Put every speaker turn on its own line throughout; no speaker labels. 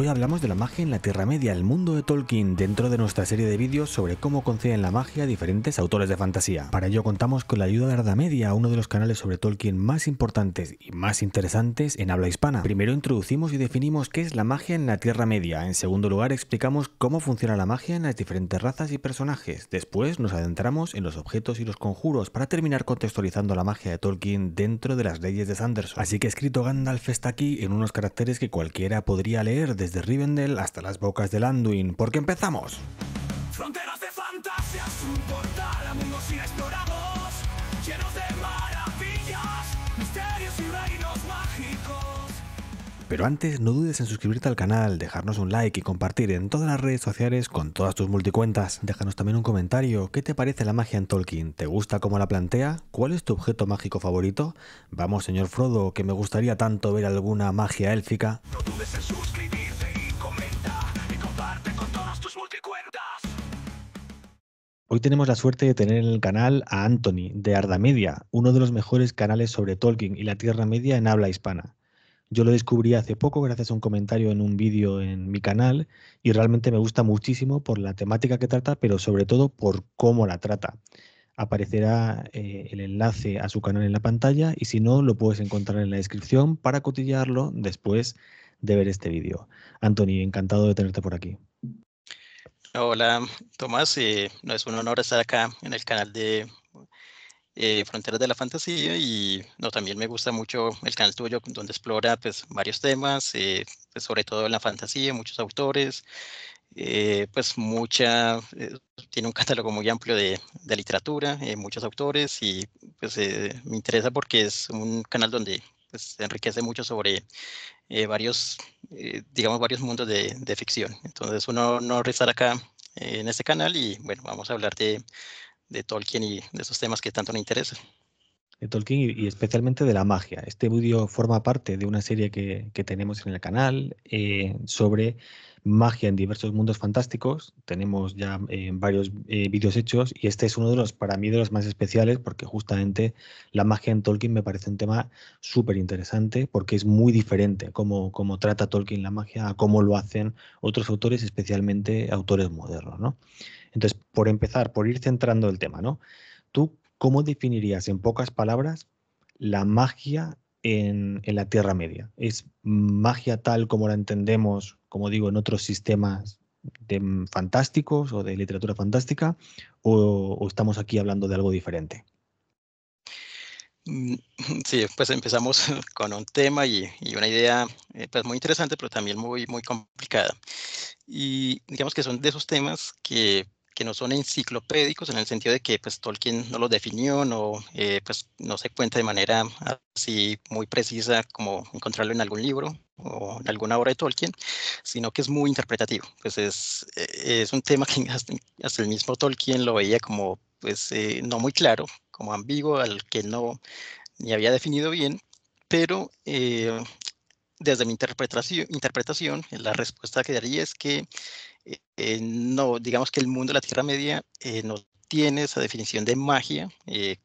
Hoy hablamos de la magia en la Tierra Media, el mundo de Tolkien, dentro de nuestra serie de vídeos sobre cómo conceden la magia diferentes autores de fantasía. Para ello contamos con la ayuda de Arda Media, uno de los canales sobre Tolkien más importantes y más interesantes en habla hispana. Primero introducimos y definimos qué es la magia en la Tierra Media. En segundo lugar explicamos cómo funciona la magia en las diferentes razas y personajes. Después nos adentramos en los objetos y los conjuros para terminar contextualizando la magia de Tolkien dentro de las leyes de Sanderson. Así que escrito Gandalf está aquí en unos caracteres que cualquiera podría leer desde de Rivendell hasta las bocas del Anduin, porque empezamos. Pero antes, no dudes en suscribirte al canal, dejarnos un like y compartir en todas las redes sociales con todas tus multicuentas. Déjanos también un comentario, ¿qué te parece la magia en Tolkien? ¿Te gusta cómo la plantea? ¿Cuál es tu objeto mágico favorito? Vamos, señor Frodo, que me gustaría tanto ver alguna magia élfica. No dudes en suscribirte. Hoy tenemos la suerte de tener en el canal a Anthony, de Arda Media, uno de los mejores canales sobre Tolkien y la Tierra Media en habla hispana. Yo lo descubrí hace poco gracias a un comentario en un vídeo en mi canal y realmente me gusta muchísimo por la temática que trata, pero sobre todo por cómo la trata. Aparecerá eh, el enlace a su canal en la pantalla y si no, lo puedes encontrar en la descripción para cotillarlo después de ver este vídeo. Anthony, encantado de tenerte por aquí.
Hola Tomás, eh, no es un honor estar acá en el canal de eh, Fronteras de la Fantasía y no, también me gusta mucho el canal tuyo donde explora pues, varios temas, eh, pues, sobre todo en la fantasía, muchos autores, pues mucha, tiene un catálogo muy amplio de, de literatura, muchos autores y pues me interesa porque es un canal donde pues enriquece mucho sobre eh, varios, eh, digamos, varios mundos de, ficción. Entonces uno no rezar acá eh, en este canal y bueno, vamos a hablar de, Tolkien y de esos temas que tanto nos interesan.
De Tolkien y, especialmente de la magia. Este vídeo forma parte de una serie que, que tenemos en el canal sobre magia en diversos mundos fantásticos. Tenemos ya eh, varios eh, vídeos hechos y este es uno de los, para mí, de los más especiales porque justamente la magia en Tolkien me parece un tema súper interesante porque es muy diferente cómo, cómo trata Tolkien la magia a cómo lo hacen otros autores, especialmente autores modernos. ¿no? Entonces, por empezar, por ir centrando el tema, ¿no? ¿Tú cómo definirías en pocas palabras la magia en, la Tierra Media. Es magia tal como la entendemos, como digo, en otros sistemas de, mm, fantásticos o de literatura fantástica, o, estamos aquí hablando de algo diferente.
Mm, sí, pues empezamos con un tema y, una idea eh, pues muy interesante, pero también muy, muy complicada. Y digamos que son de esos temas que que no son enciclopédicos en el sentido de que pues Tolkien no los definió, no, eh, pues, no se cuenta de manera así muy precisa como encontrarlo en algún libro o en alguna obra de Tolkien, sino que es muy interpretativo. Pues es, eh, es un tema que hasta, el mismo Tolkien lo veía como pues eh, no muy claro, como ambiguo, al que no ni había definido bien, pero desde mi interpretación, interpretación, la respuesta que daría es que eh, eh, no, digamos que el mundo de la Tierra Media eh, no tiene esa definición de magia,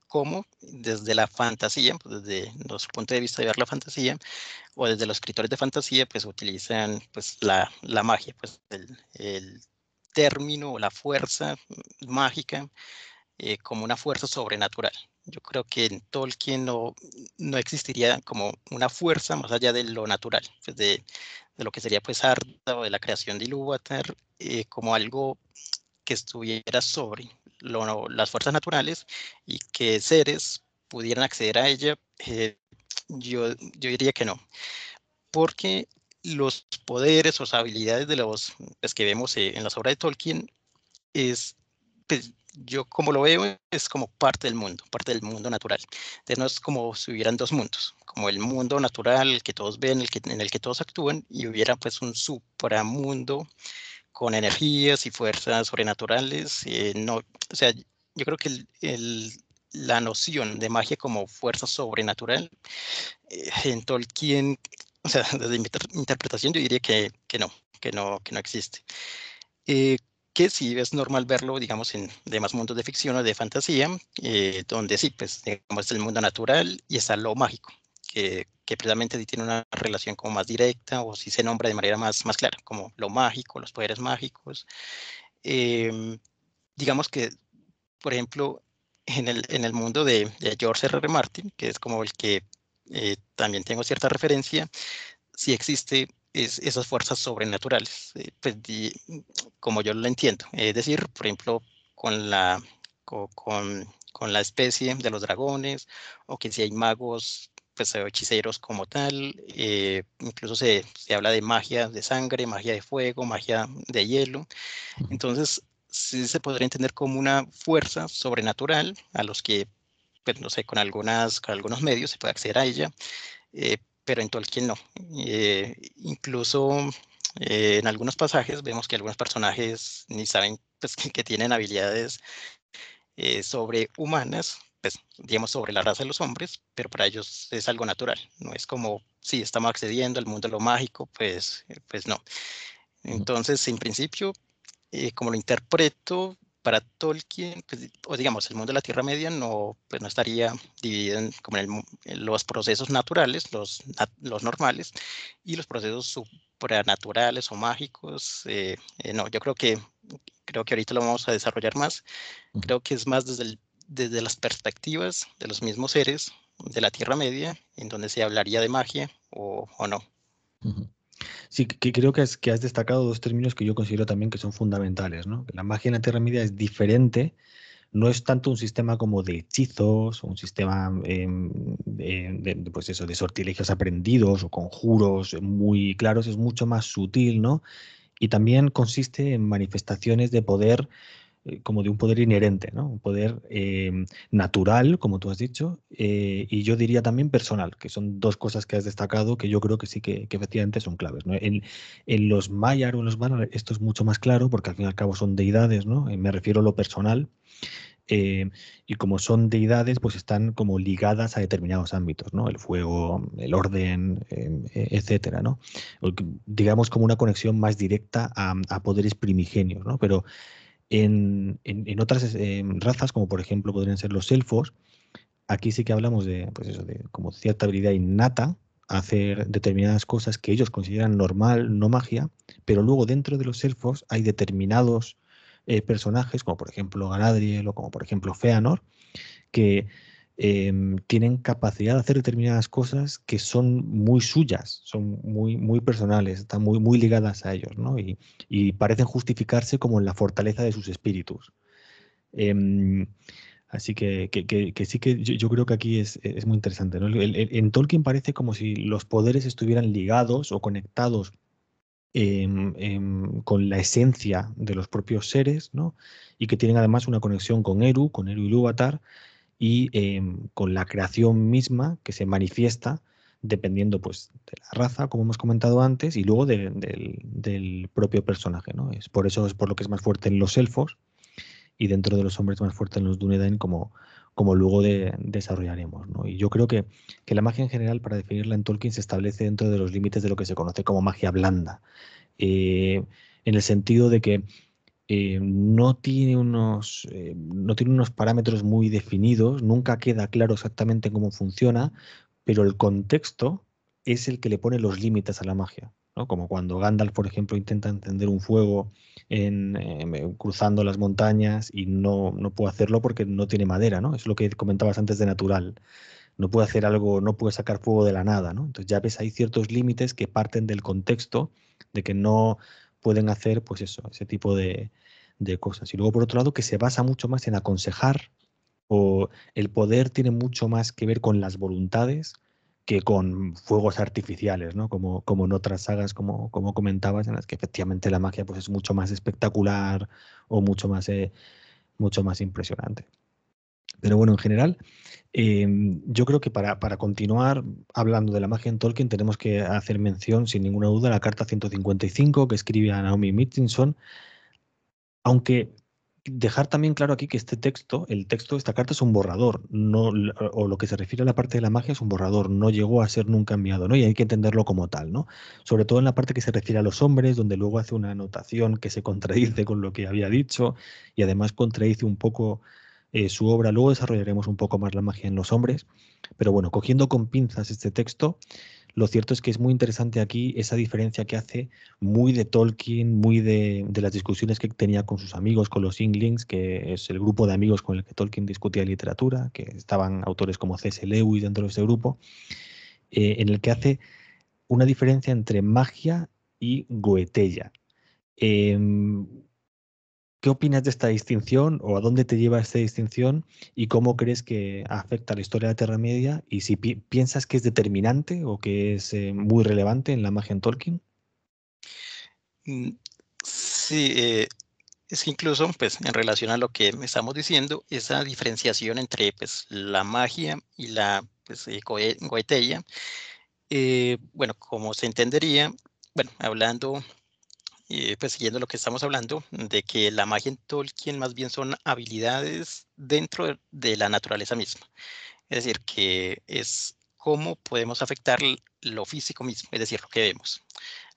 como desde la fantasía, pues, desde nuestro punto de vista de ver la fantasía, o desde los escritores de fantasía, pues utilizan pues, la, magia, pues el, el término o la fuerza mm, mágica eh, como una fuerza sobrenatural. Yo creo que en Tolkien no, no existiría como una fuerza más allá de lo natural, pues, de, de, lo que sería pues Arda o de la creación de Ilúvatar, eh, como algo que estuviera sobre las fuerzas naturales y que seres pudieran acceder a ella, eh, yo, yo diría que no. Porque los poderes o habilidades de los pues, que vemos en las obras de Tolkien es, pues, yo como lo veo es como parte del mundo, parte del mundo natural. Entonces no es como si hubieran dos mundos, como el mundo natural que todos ven, el que, en el que todos actúan, y hubiera pues un supramundo con energías y fuerzas sobrenaturales. Eh, no, o sea, yo creo que la noción de magia como fuerza sobrenatural eh, en Tolkien, o sea, desde mi interpretación yo diría que, que no, que no, que no existe. Eh, que si es normal verlo, digamos, en demás mundos de ficción o de fantasía, eh, donde sí, pues, digamos, el mundo natural y está lo mágico, que, que precisamente tiene una relación como más directa o si se nombra de manera más, más clara, como lo mágico, los poderes mágicos. Em, digamos que, por ejemplo, en el, en el mundo de, George RR Martin, que es como el que eh, también tengo cierta referencia, si existe esas fuerzas sobrenaturales, eh, pues, mm, como yo lo entiendo. Es decir, por ejemplo, con la, con, con la especie de los dragones, o que si hay magos pues, hechiceros como tal, eh, incluso se, habla de magia de sangre, magia de fuego, magia de hielo. Entonces, sí se podría entender como una fuerza sobrenatural a los que, pues, no sé, con, algunas, con algunos medios se puede acceder a ella, eh, pero en Tolkien no. Eh, incluso eh, en algunos pasajes vemos que algunos personajes ni saben pues, que, tienen habilidades eh, sobrehumanas, pues, digamos, sobre la raza de los hombres, pero para ellos es algo natural. No es como, si sí, estamos accediendo al mundo de lo mágico, pues, eh, pues no. Entonces, en principio, como lo interpreto, para Tolkien, pues, o digamos, el mundo de la Tierra Media no, pues, no estaría dividido en, como en, los procesos naturales, los, los normales, y los procesos supranaturales o mágicos. Eh, eh, no, yo creo que, creo que ahorita lo vamos a desarrollar más. Creo que es más desde, el, desde las perspectivas de los mismos seres de la Tierra Media, en donde se hablaría de magia o, no.
Sí, que creo que, es, que has destacado dos términos que yo considero también que son fundamentales. ¿no? La magia en la Tierra Media es diferente, no es tanto un sistema como de hechizos, un sistema em, de, pues eso, de sortilegios aprendidos o conjuros muy claros, es mucho más sutil, ¿no? Y también consiste en manifestaciones de poder eh, como de un poder inherente, un poder eh, natural, como tú has dicho, eh, y yo diría también personal, que son dos cosas que has destacado que yo creo que sí que, efectivamente son claves. En, los mayar o en los Manar, esto es mucho más claro porque al fin y al cabo son deidades, ¿no? me refiero a lo personal. y como son deidades, pues están como ligadas a determinados ámbitos, ¿no? El fuego, el orden, e, etcétera, ¿no? digamos como una conexión más directa a, a poderes primigenios, ¿no? Pero en, otras eh, razas, como por ejemplo podrían ser los elfos, aquí sí que hablamos de, pues eso, de como cierta habilidad innata hacer determinadas cosas que ellos consideran normal, no magia, pero luego dentro de los elfos hay determinados eh, personajes, como por ejemplo Galadriel o como por ejemplo Feanor, que Em, tienen capacidad de hacer determinadas cosas que son muy suyas, son muy, muy personales, están muy, muy ligadas a ellos, ¿no? y, parecen justificarse como la fortaleza de sus espíritus. Em, así que, sí que yo, creo que aquí es, muy interesante. en Tolkien parece como si los poderes estuvieran ligados o conectados em, con la esencia de los propios seres, y que tienen además una conexión con Eru, con Eru y Lúvatar, y em, con la creación misma que se manifiesta dependiendo pues de la raza, como hemos comentado antes, y luego del, propio personaje. ¿no? Es por eso es por lo que es más fuerte en los elfos y dentro de los hombres más fuerte en los Dunedain, como, como luego de, desarrollaremos. Y yo creo que, la magia en general, para definirla en Tolkien, se establece dentro de los límites de lo que se conoce como magia blanda. Eh, en el sentido de que eh, no, tiene unos, eh, no tiene unos parámetros muy definidos, nunca queda claro exactamente cómo funciona, pero el contexto es el que le pone los límites a la magia. ¿no? Como cuando Gandalf, por ejemplo, intenta encender un fuego en, em, em, cruzando las montañas y no, no, puede hacerlo porque no tiene madera, ¿no? Es lo que comentabas antes de natural. No puede hacer algo, no puede sacar fuego de la nada, ¿no? Entonces ya ves, hay ciertos límites que parten del contexto, de que no, pueden hacer pues eso, ese tipo de, cosas. Y luego, por otro lado, que se basa mucho más en aconsejar o el poder tiene mucho más que ver con las voluntades que con fuegos artificiales, ¿no? Como, como en otras sagas, como, como comentabas, en las que efectivamente la magia pues, es mucho más espectacular o mucho más, eh, mucho más impresionante. Pero bueno, en general, em, yo creo que para, para, continuar hablando de la magia en Tolkien tenemos que hacer mención, sin ninguna duda, a la carta 155 que escribe a Naomi Mitchinson, aunque dejar también claro aquí que este texto, el texto de esta carta es un borrador, no, o lo que se refiere a la parte de la magia es un borrador, no llegó a ser nunca enviado, ¿no? Y hay que entenderlo como tal, ¿no? Sobre todo en la parte que se refiere a los hombres, donde luego hace una anotación que se contradice con lo que había dicho y además contradice un poco eh, su obra. Luego desarrollaremos un poco más la magia en los hombres, pero bueno, cogiendo con pinzas este texto, lo cierto es que es muy interesante aquí esa diferencia que hace muy de Tolkien, muy de, las discusiones que tenía con sus amigos, con los Inglings, que es el grupo de amigos con el que Tolkien discutía literatura, que estaban autores como C.S. Lewis dentro de ese grupo, eh, en el que hace una diferencia entre magia y goetella. Em, ¿Qué opinas de esta distinción o a dónde te lleva esta distinción y cómo crees que afecta a la historia de la Tierra Media y si piensas que es determinante o que es eh, muy relevante en la magia en Tolkien?
Mm, sí, eh, es incluso pues, en relación a lo que estamos diciendo, esa diferenciación entre pues, la magia y la pues, eh, bueno, como se entendería, bueno, hablando y eh, pues siguiendo lo que estamos hablando, de que la magia en Tolkien más bien son habilidades dentro de, la naturaleza misma. Es decir, que es cómo podemos afectar lo físico mismo, es decir, lo que vemos.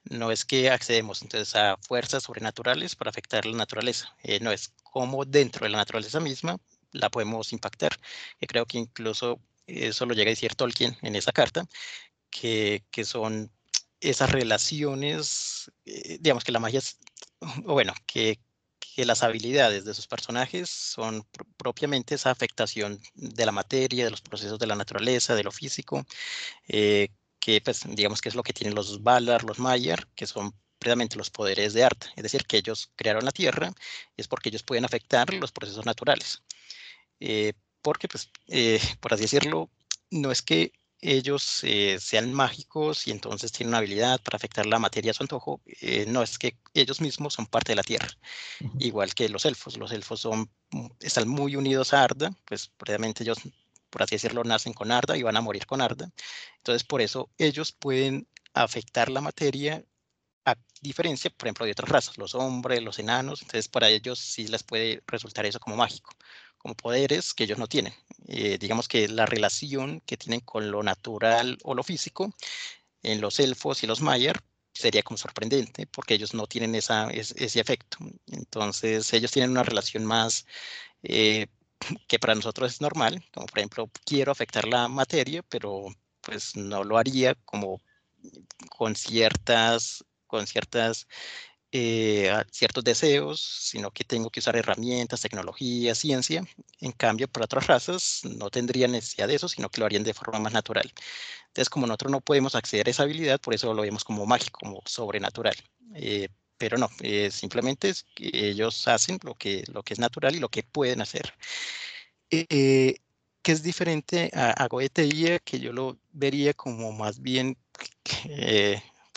No es que accedemos entonces a fuerzas sobrenaturales para afectar la naturaleza, eh, no es cómo dentro de la naturaleza misma la podemos impactar. y creo que incluso eso lo llega a decir Tolkien en esa carta, que, que son esas relaciones, eh, digamos que la magia es, o bueno, que, las habilidades de sus personajes son propiamente esa afectación de la materia, de los procesos de la naturaleza, de lo físico, eh, que pues digamos que es lo que tienen los Valar, los Mayer, que son precisamente los poderes de arte, es decir, que ellos crearon la Tierra, es porque ellos pueden afectar los procesos naturales. Eh, porque, pues, por así decirlo, no es que ellos eh, sean mágicos y entonces tienen una habilidad para afectar la materia a su antojo. Eh, no, es que ellos mismos son parte de la Tierra, igual que los elfos. Los elfos son, mm, están muy unidos a Arda, pues previamente ellos, por así decirlo, nacen con Arda y van a morir con Arda. Entonces, por eso ellos pueden afectar la materia a diferencia, por ejemplo, de otras razas, los hombres, los enanos. Entonces, para ellos sí les puede resultar eso como mágico poderes que ellos no tienen. Eh, digamos que la relación que tienen con lo natural o lo físico en los elfos y los Mayer sería como sorprendente porque ellos no tienen esa, ese efecto. Entonces ellos tienen una relación más eh, que para nosotros es normal, como por ejemplo quiero afectar la materia, pero pues no lo haría como con ciertas, con ciertas eh, a ciertos deseos, sino que tengo que usar herramientas, tecnología, ciencia. En cambio, para otras razas no tendrían necesidad de eso, sino que lo harían de forma más natural. Entonces, como nosotros no podemos acceder a esa habilidad, por eso lo vemos como mágico, como sobrenatural. Eh, pero no, eh, simplemente es que ellos hacen lo que, lo que es natural y lo que pueden hacer. Eh, que es diferente a, a Goetheía, que yo lo vería como más bien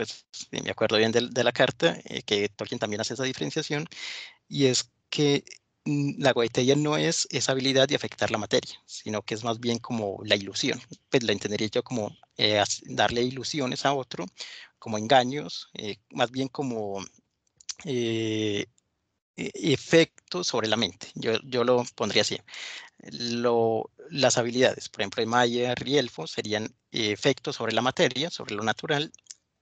pues me acuerdo bien de, la carta, eh, que Tolkien también hace esa diferenciación, y es que mm, la ya no es esa habilidad de afectar la materia, sino que es más bien como la ilusión. Pues la entendería yo como eh, darle ilusiones a otro, como engaños, eh, más bien como eh, e-, efectos sobre la mente. Yo, yo lo pondría así. Lo, las habilidades, por ejemplo, de Mayer y serían efectos sobre la materia, sobre lo natural,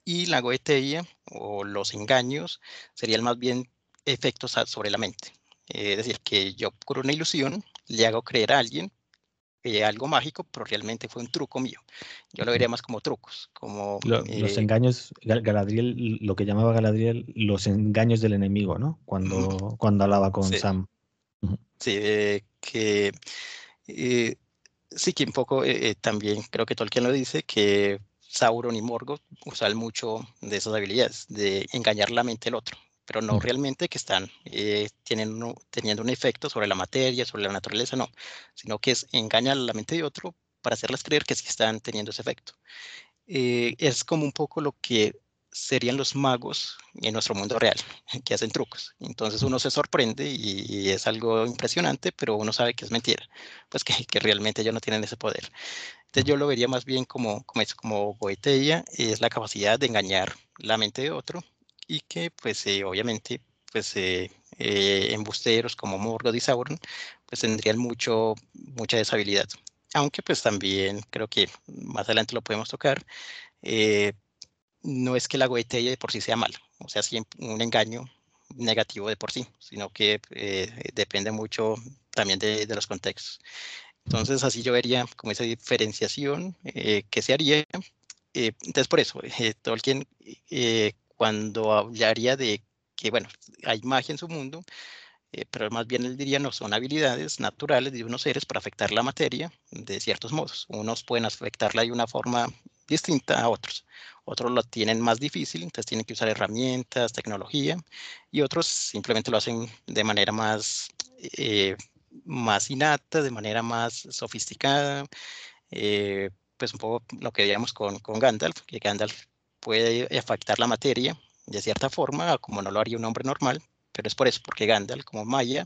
y la goeteía o los engaños serían más bien efectos sobre la mente. es decir, que yo por una ilusión le hago creer a alguien algo mágico, pero realmente fue un truco mío. Yo lo vería más como trucos, como... los eh,
engaños, Galadriel, lo que llamaba Galadriel, los engaños del enemigo, ¿no? Cuando, cuando hablaba con Sam.
Sí, eh, que... Eh, sí, que un poco también creo que Tolkien lo dice, que Sauron y Morgoth usan mucho de esas habilidades, de engañar la mente del otro, pero no mm. realmente que están eh, tienen teniendo un efecto sobre la materia, sobre la naturaleza, no, sino que es engañar la mente de otro para hacerles creer que sí están teniendo ese efecto. Eh, es como un poco lo que serían los magos en nuestro mundo real, que hacen trucos. Entonces mm. uno se sorprende y, es algo impresionante, pero uno sabe que es mentira, pues que, realmente ya no tienen ese poder. Entonces yo lo vería más bien como, como como es la capacidad de engañar la mente de otro y que pues eh, obviamente pues eh, eh, embusteros como Morgoth y Sauron pues tendrían mucho, mucha deshabilidad. Aunque pues también creo que más adelante lo podemos tocar, no es que la goeteía de por sí sea mala, o sea, siempre un engaño negativo de por sí, sino que depende mucho también de, de los contextos. Entonces así yo vería como esa diferenciación eh, que se haría. Eh, entonces por eso, eh, Tolkien cuando hablaría de que, bueno, hay magia en su mundo, pero más bien él diría, no, son habilidades naturales de unos seres para afectar la materia de ciertos modos. Unos pueden afectarla de una forma distinta a otros. Otros lo tienen más difícil, entonces tienen que usar herramientas, tecnología, y otros simplemente lo hacen de manera más más innata, de manera más sofisticada, eh, pues un poco lo que veíamos con, con Gandalf, que Gandalf puede afectar la materia de cierta forma, como no lo haría un hombre normal, pero es por eso, porque Gandalf, como Maya,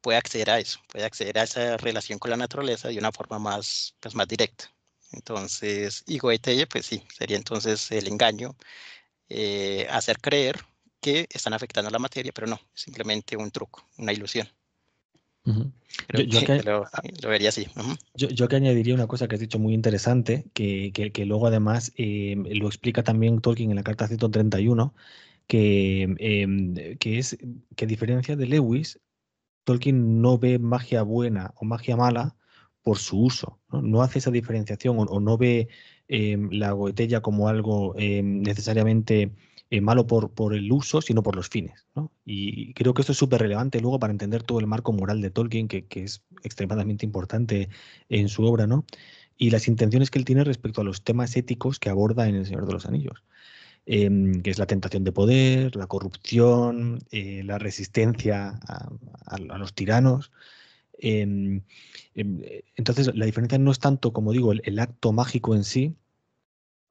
puede acceder a eso, puede acceder a esa relación con la naturaleza de una forma más, pues, más directa. Entonces, y Goethe, pues sí, sería entonces el engaño, eh, hacer creer que están afectando la materia, pero no, simplemente un truco, una ilusión
yo, que, añadiría una cosa que has dicho muy interesante, que, que, luego además eh, lo explica también Tolkien en la carta 131, que, em, que es que a diferencia de Lewis, Tolkien no ve magia buena o magia mala por su uso, no, hace esa diferenciación o, no ve em, la goetella como algo em, necesariamente eh, malo por, por, el uso, sino por los fines. Y creo que esto es súper relevante luego para entender todo el marco moral de Tolkien, que, es extremadamente importante en su obra, ¿no? y las intenciones que él tiene respecto a los temas éticos que aborda en El Señor de los Anillos. Em, que es la tentación de poder, la corrupción, eh, la resistencia a, los tiranos. Em, em, eh, entonces, la diferencia no es tanto, como digo, el, acto mágico en sí,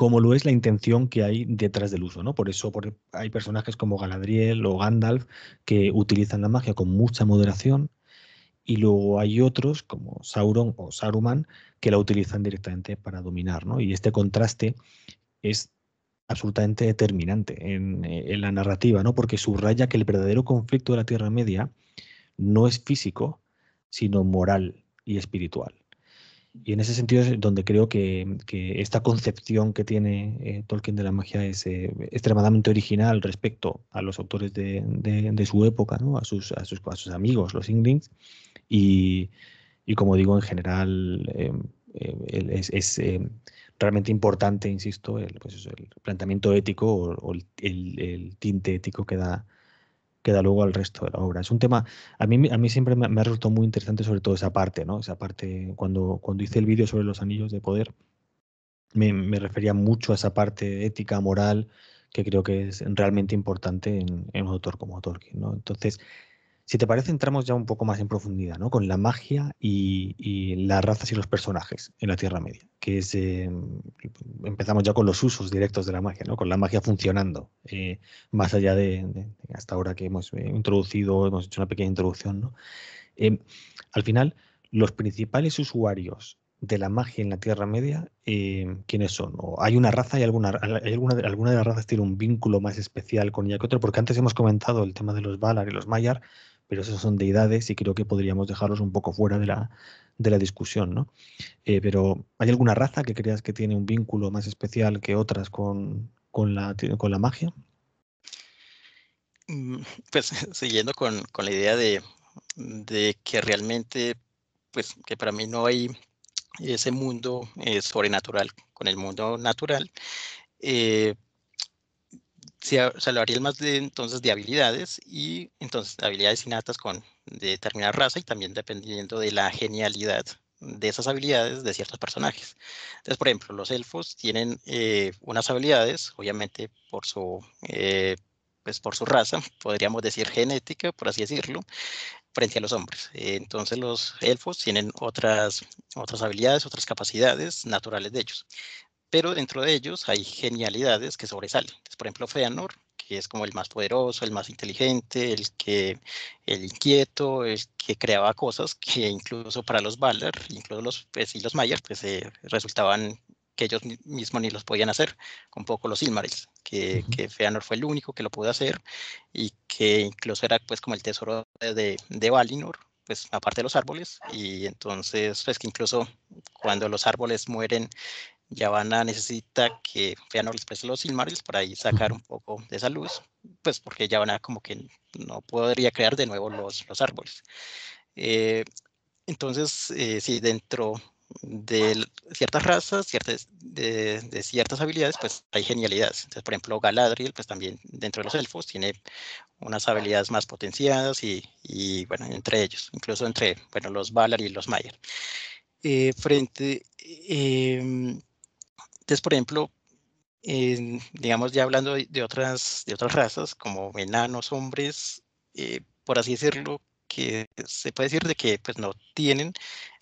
como lo es la intención que hay detrás del uso, ¿no? Por eso hay personajes como Galadriel o Gandalf que utilizan la magia con mucha moderación y luego hay otros como Sauron o Saruman que la utilizan directamente para dominar, ¿no? Y este contraste es absolutamente determinante en, eh, en la narrativa, ¿no? Porque subraya que el verdadero conflicto de la Tierra Media no es físico, sino moral y espiritual. Y en ese sentido es donde creo que, esta concepción que tiene eh, Tolkien de la magia es eh, extremadamente original respecto a los autores de, su época, ¿no? a, sus, a, sus, sus, amigos, los Inglings. Y, como digo, en general em, em, es, em, realmente importante, insisto, el, pues el planteamiento ético o, el, tinte ético que da queda luego al resto de la obra. Es un tema, a mí, a mí siempre me, ha resultado muy interesante sobre todo esa parte, ¿no? Esa parte, cuando, cuando hice el vídeo sobre los anillos de poder, me, refería mucho a esa parte ética, moral, que creo que es realmente importante en, en un autor como Tolkien, ¿no? Entonces, si te parece, entramos ya un poco más en profundidad, ¿no? Con la magia y, las razas y los personajes en la Tierra Media, que es, em, empezamos ya con los usos directos de la magia, ¿no? Con la magia funcionando, eh, más allá de, hasta ahora que hemos eh, introducido, hemos hecho una pequeña introducción, em, al final, los principales usuarios de la magia en la Tierra Media, em, ¿quiénes son? ¿Hay una raza y alguna, alguna, alguna de las razas tiene un vínculo más especial con ella que otra? Porque antes hemos comentado el tema de los Valar y los Mayar, pero esas son deidades y creo que podríamos dejarlos un poco fuera de la, discusión. ¿no? Eh, pero ¿hay alguna raza que creas que tiene un vínculo más especial que otras con, la, con la magia?
Mm, pues siguiendo con, la idea de, que realmente, pues que para mí no hay ese mundo eh, sobrenatural con el mundo natural. Eh, se, el más de, entonces de habilidades y entonces habilidades innatas con determinada raza y también dependiendo de la genialidad de esas habilidades de ciertos personajes. Entonces, por ejemplo, los elfos tienen eh, unas habilidades, obviamente por su, eh, pues por su raza, podríamos decir genética, por así decirlo, frente a los hombres. Eh, entonces, los elfos tienen otras, otras habilidades, otras capacidades naturales de ellos pero dentro de ellos hay genialidades que sobresalen. por ejemplo, Feanor, que es como el más poderoso, el más inteligente, el que el inquieto, el que creaba cosas que incluso para los Valar, incluso los pues, y los pues se eh, resultaban que ellos mismos ni los podían hacer, con poco los Silmarils, que, Feanor fue el único que lo pudo hacer y que incluso era pues como el tesoro de, de Valinor, pues aparte de los árboles y entonces es pues, que incluso cuando los árboles mueren Yavanna necesita que Feanor les los Silmarils para ahí sacar un poco de esa luz, pues porque ya Yavanna como que no podría crear de nuevo los, los árboles. Eh, entonces, eh, sí, dentro de ciertas razas, ciertas, de, ciertas habilidades, pues hay genialidades. Entonces, por ejemplo, Galadriel, pues también dentro de los elfos tiene unas habilidades más potenciadas y, y bueno, entre ellos, incluso entre, bueno, los Valar y los Mayer. Eh, frente, em, entonces, por ejemplo, digamos ya hablando de, otras, de otras razas, como enanos, hombres, eh, por así decirlo, que se puede decir de que pues, no tienen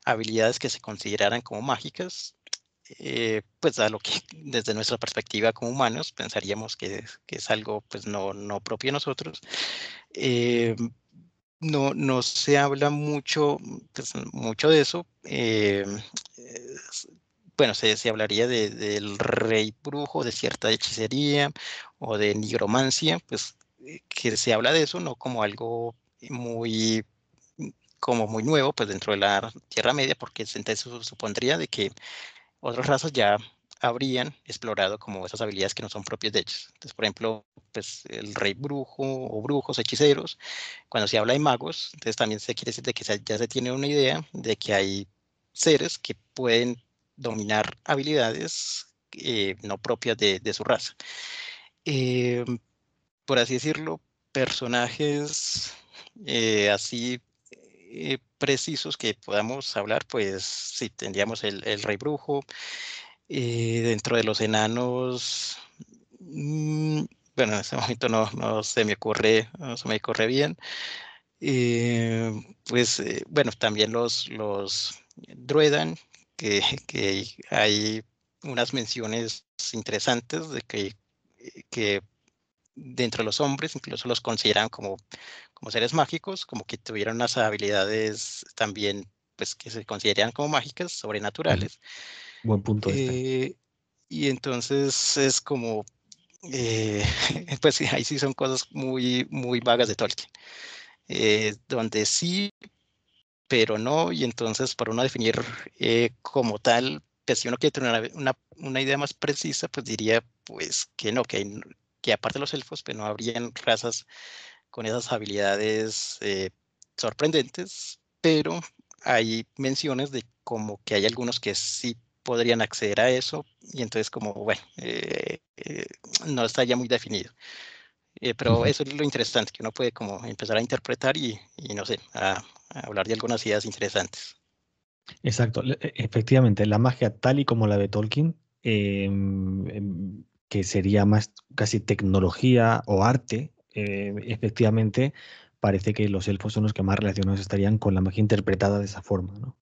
habilidades que se consideraran como mágicas, eh, pues a lo que desde nuestra perspectiva como humanos pensaríamos que, es algo pues no, no propio a nosotros. Eh, no, no se habla mucho, pues, mucho de eso bueno, se, se hablaría de, del rey brujo, de cierta hechicería o de nigromancia, pues eh, que se habla de eso, no como algo muy como muy nuevo pues dentro de la Tierra Media porque entonces supondría de que otras razas ya habrían explorado como esas habilidades que no son propias de ellos. Entonces, por ejemplo, pues el rey brujo o brujos, hechiceros, cuando se habla de magos, entonces también se quiere decir de que ya se tiene una idea de que hay seres que pueden dominar habilidades eh, no propias de, su raza. Eh, por así decirlo, personajes eh, así precisos que podamos hablar, pues sí, tendríamos el, rey brujo, dentro de los enanos, mm, bueno, en este momento no, se me ocurre, no se me ocurre bien. pues bueno, también los, los druedan, que, hay unas menciones interesantes de que, eh, que dentro de los hombres incluso los consideran como, como seres mágicos, como que tuvieron unas habilidades también pues que se consideran como mágicas, sobrenaturales.
Buen punto. Este.
Eh, y entonces es como, eh, pues ahí sí son cosas muy, muy vagas de Tolkien, donde sí pero no, y entonces para uno definir eh, como tal, pues si uno quiere tener una, una, idea más precisa, pues diría pues que no, que, que aparte de los elfos, pues no habrían razas con esas habilidades eh, sorprendentes, pero hay menciones de como que hay algunos que sí podrían acceder a eso y entonces como, bueno, eh, no está ya muy definido. pero eso es lo interesante, que uno puede como empezar a interpretar y, y no sé, a, hablar de algunas ideas interesantes.
Exacto, e, efectivamente, la magia tal y como la de Tolkien, em, em, que sería más casi tecnología o arte, em, efectivamente parece que los elfos son los que más relacionados estarían con la magia interpretada de esa forma, ¿no?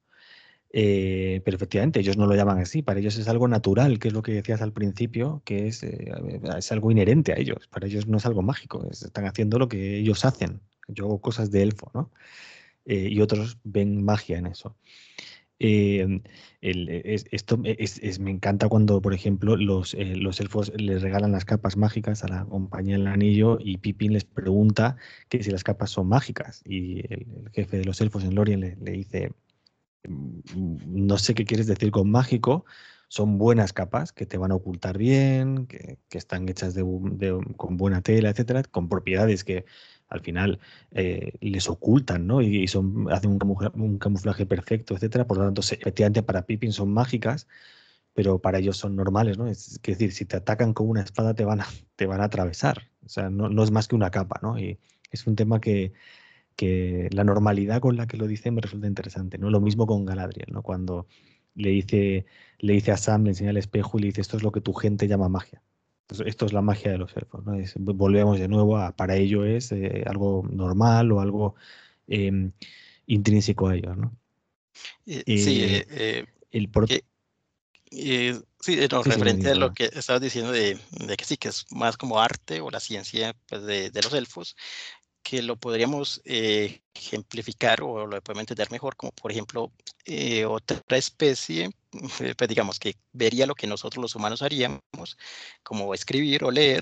Eh, pero efectivamente, ellos no lo llaman así, para ellos es algo natural, que es lo que decías al principio, que es, eh, es algo inherente a ellos, para ellos no es algo mágico, están haciendo lo que ellos hacen, yo hago cosas de elfo, ¿no? Eh, y otros ven magia en eso. Eh, esto me encanta cuando, por ejemplo, eh, los, elfos les regalan las capas mágicas a la compañía del anillo y Pippin les pregunta que si las capas son mágicas. Y el, jefe de los elfos en Lorien le, dice, mm, no sé qué quieres decir con mágico, son buenas capas que te van a ocultar bien, que, están hechas de, con buena tela, etcétera, con propiedades que al final eh, les ocultan, ¿no? Y, son, hacen un camuflaje, perfecto, etcétera. Por lo tanto, efectivamente para Pippin son mágicas, pero para ellos son normales, ¿no? Es, decir, si te atacan con una espada te van a, te van a atravesar. O sea, no, es más que una capa, ¿no? Y es un tema que, que la normalidad con la que lo dice me resulta interesante, ¿no? Lo mismo con Galadriel, ¿no? Cuando le dice, le dice a Sam, le enseña el espejo y le dice, esto es lo que tu gente llama magia esto es la magia de los elfos. ¿no? volvemos de nuevo a, para ello es eh, algo normal o algo em, intrínseco a ellos. ¿no?
Eh, sí, eh, el por... sí, referente a lo que estabas diciendo de, que sí, que es más como arte o la ciencia pues, de, de, los elfos, que lo podríamos eh, ejemplificar o lo podemos entender mejor, como por ejemplo eh, otra especie, pues digamos que vería lo que nosotros los humanos haríamos, como escribir o leer,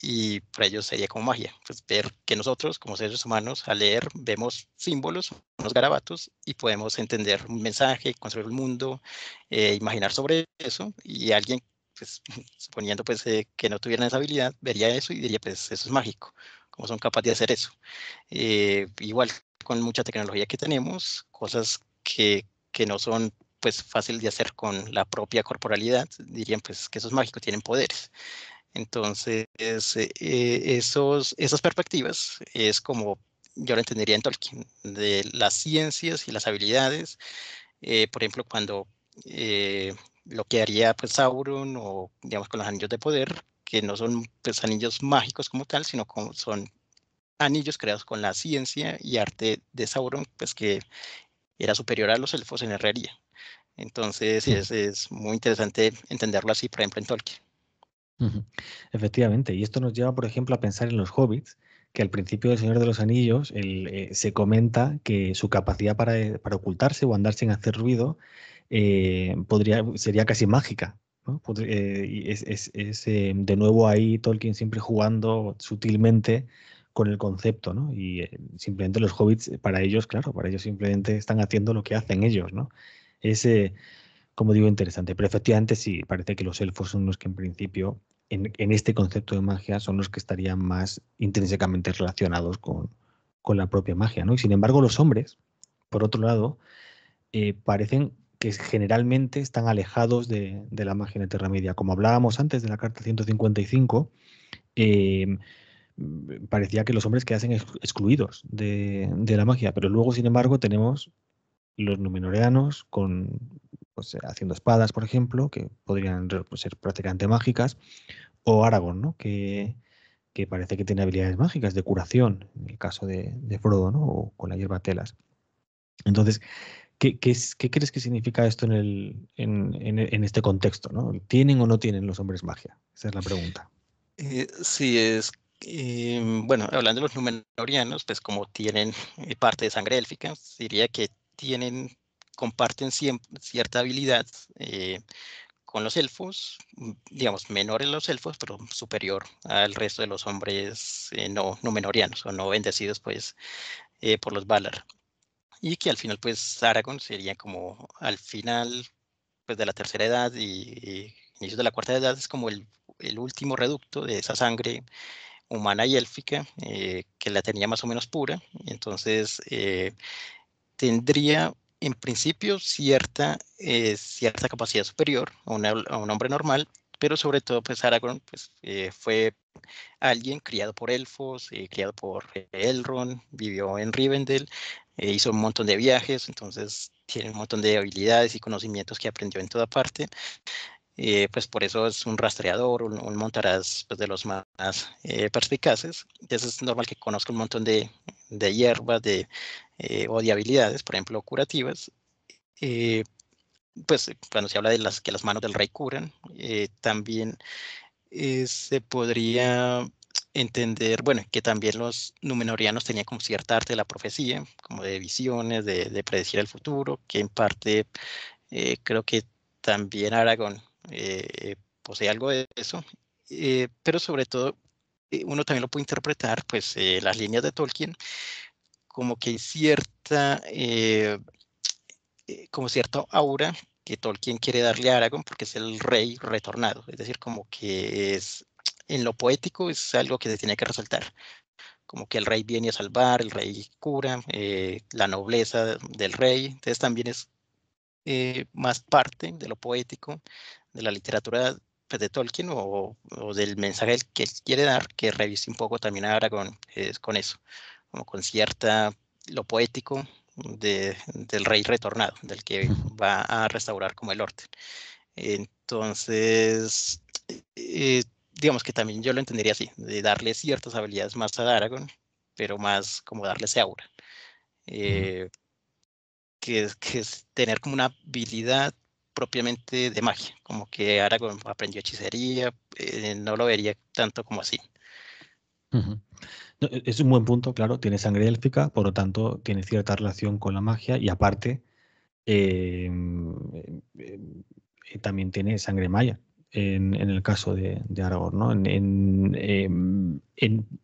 y para ellos sería como magia, pues ver que nosotros como seres humanos al leer vemos símbolos, unos garabatos y podemos entender un mensaje, construir el mundo, eh, imaginar sobre eso y alguien pues suponiendo pues que no tuviera esa habilidad vería eso y diría pues eso es mágico son capaces de hacer eso. Eh, igual con mucha tecnología que tenemos, cosas que, que no son pues fácil de hacer con la propia corporalidad, dirían pues que esos mágicos tienen poderes. Entonces, eh, eh, esos, esas perspectivas es como yo lo entendería en Tolkien, de las ciencias y las habilidades, por ejemplo, cuando lo que haría pues, Sauron o digamos con los anillos de poder, que no son pues, anillos mágicos como tal, sino como son anillos creados con la ciencia y arte de Sauron, pues que era superior a los elfos en herrería. Entonces es, muy interesante entenderlo así, por ejemplo, en Tolkien.
Efectivamente, y esto nos lleva, por ejemplo, a pensar en los hobbits, que al principio del Señor de los Anillos eh, se comenta que su capacidad eh, para, ocultarse o andar sin hacer ruido eh, podría, sería casi mágica, eh, es, eh, de nuevo ahí Tolkien siempre jugando sutilmente con el concepto, Y eh, simplemente los hobbits, para ellos, claro, para ellos simplemente están haciendo lo que hacen ellos, ¿no? Es, como digo, interesante. Pero efectivamente sí, parece que los elfos son los que en principio, en, este concepto de magia, son los que estarían más intrínsecamente relacionados con, la propia magia, ¿no? Y sin embargo, los hombres, por otro lado, parecen que generalmente están alejados de, la magia en la Media. Como hablábamos antes de la Carta 155, em, mm, parecía que los hombres quedasen excluidos de, la magia, pero luego, sin embargo, tenemos los numenoreanos con, pues, haciendo espadas, por ejemplo, que podrían pues, ser prácticamente mágicas, o Aragorn, ¿no? que, que, parece que tiene habilidades mágicas de curación, en el caso de, de Frodo, ¿no? o con la hierba telas. Entonces, ¿Qué, qué, crees que significa esto en, el, en, este contexto? ¿no? ¿Tienen o no tienen los hombres magia? Esa es la pregunta.
Eh, sí, es. Em, bueno, hablando de los numenorianos, pues como tienen eh, parte de sangre élfica, diría que tienen, comparten cierta habilidad eh, con los elfos, digamos, menores los elfos, pero superior al resto de los hombres no numenorianos o no bendecidos, pues, por los Valar y que al final pues Aragorn sería como al final pues de la tercera edad y, inicios de la cuarta edad es como el, último reducto de esa sangre humana y élfica eh, que la tenía más o menos pura entonces eh, tendría en principio cierta, eh, cierta capacidad superior a, un hombre normal, pero sobre todo pues Aragorn pues, fue alguien criado por elfos, eh, criado por Elrond, vivió en Rivendell, eh, hizo un montón de viajes, entonces tiene un montón de habilidades y conocimientos que aprendió en toda parte. Eh, pues por eso es un rastreador, un, un montaraz pues, de los más, eh, perspicaces. es normal que conozca un montón de, de hierbas de, o de habilidades, por ejemplo, curativas. pues cuando se habla de las que las manos del rey curan, también se podría entender, bueno, que también los numenorianos tenían como cierta arte de la profecía, como de visiones, de, predecir el futuro, que en parte eh, creo que también Aragón eh, posee algo de eso, eh, pero sobre todo uno también lo puede interpretar, pues las líneas de Tolkien, como que hay cierta, como cierto, aura que Tolkien quiere darle a Aragón porque es el rey retornado, es decir, como que es en lo poético es algo que se tiene que resaltar, como que el rey viene a salvar, el rey cura, eh, la nobleza del rey, entonces también es eh, más parte de lo poético, de la literatura pues, de Tolkien o, o, del mensaje que quiere dar, que reviste un poco también ahora con, con eso, como con cierta lo poético de, del rey retornado, del que va a restaurar como el orden. Entonces, eh, digamos que también yo lo entendería así, de darle ciertas habilidades más a Aragorn, pero más como darle ese aura. Eh, que, es, que tener como una habilidad propiamente de magia, como que Aragorn aprendió hechicería, eh, no lo vería tanto como así.
E, es un buen punto, claro, tiene sangre élfica, por lo tanto tiene cierta relación con la magia y aparte em, em, em, también tiene sangre maya, en, el caso de, Aragorn. ¿no? Em,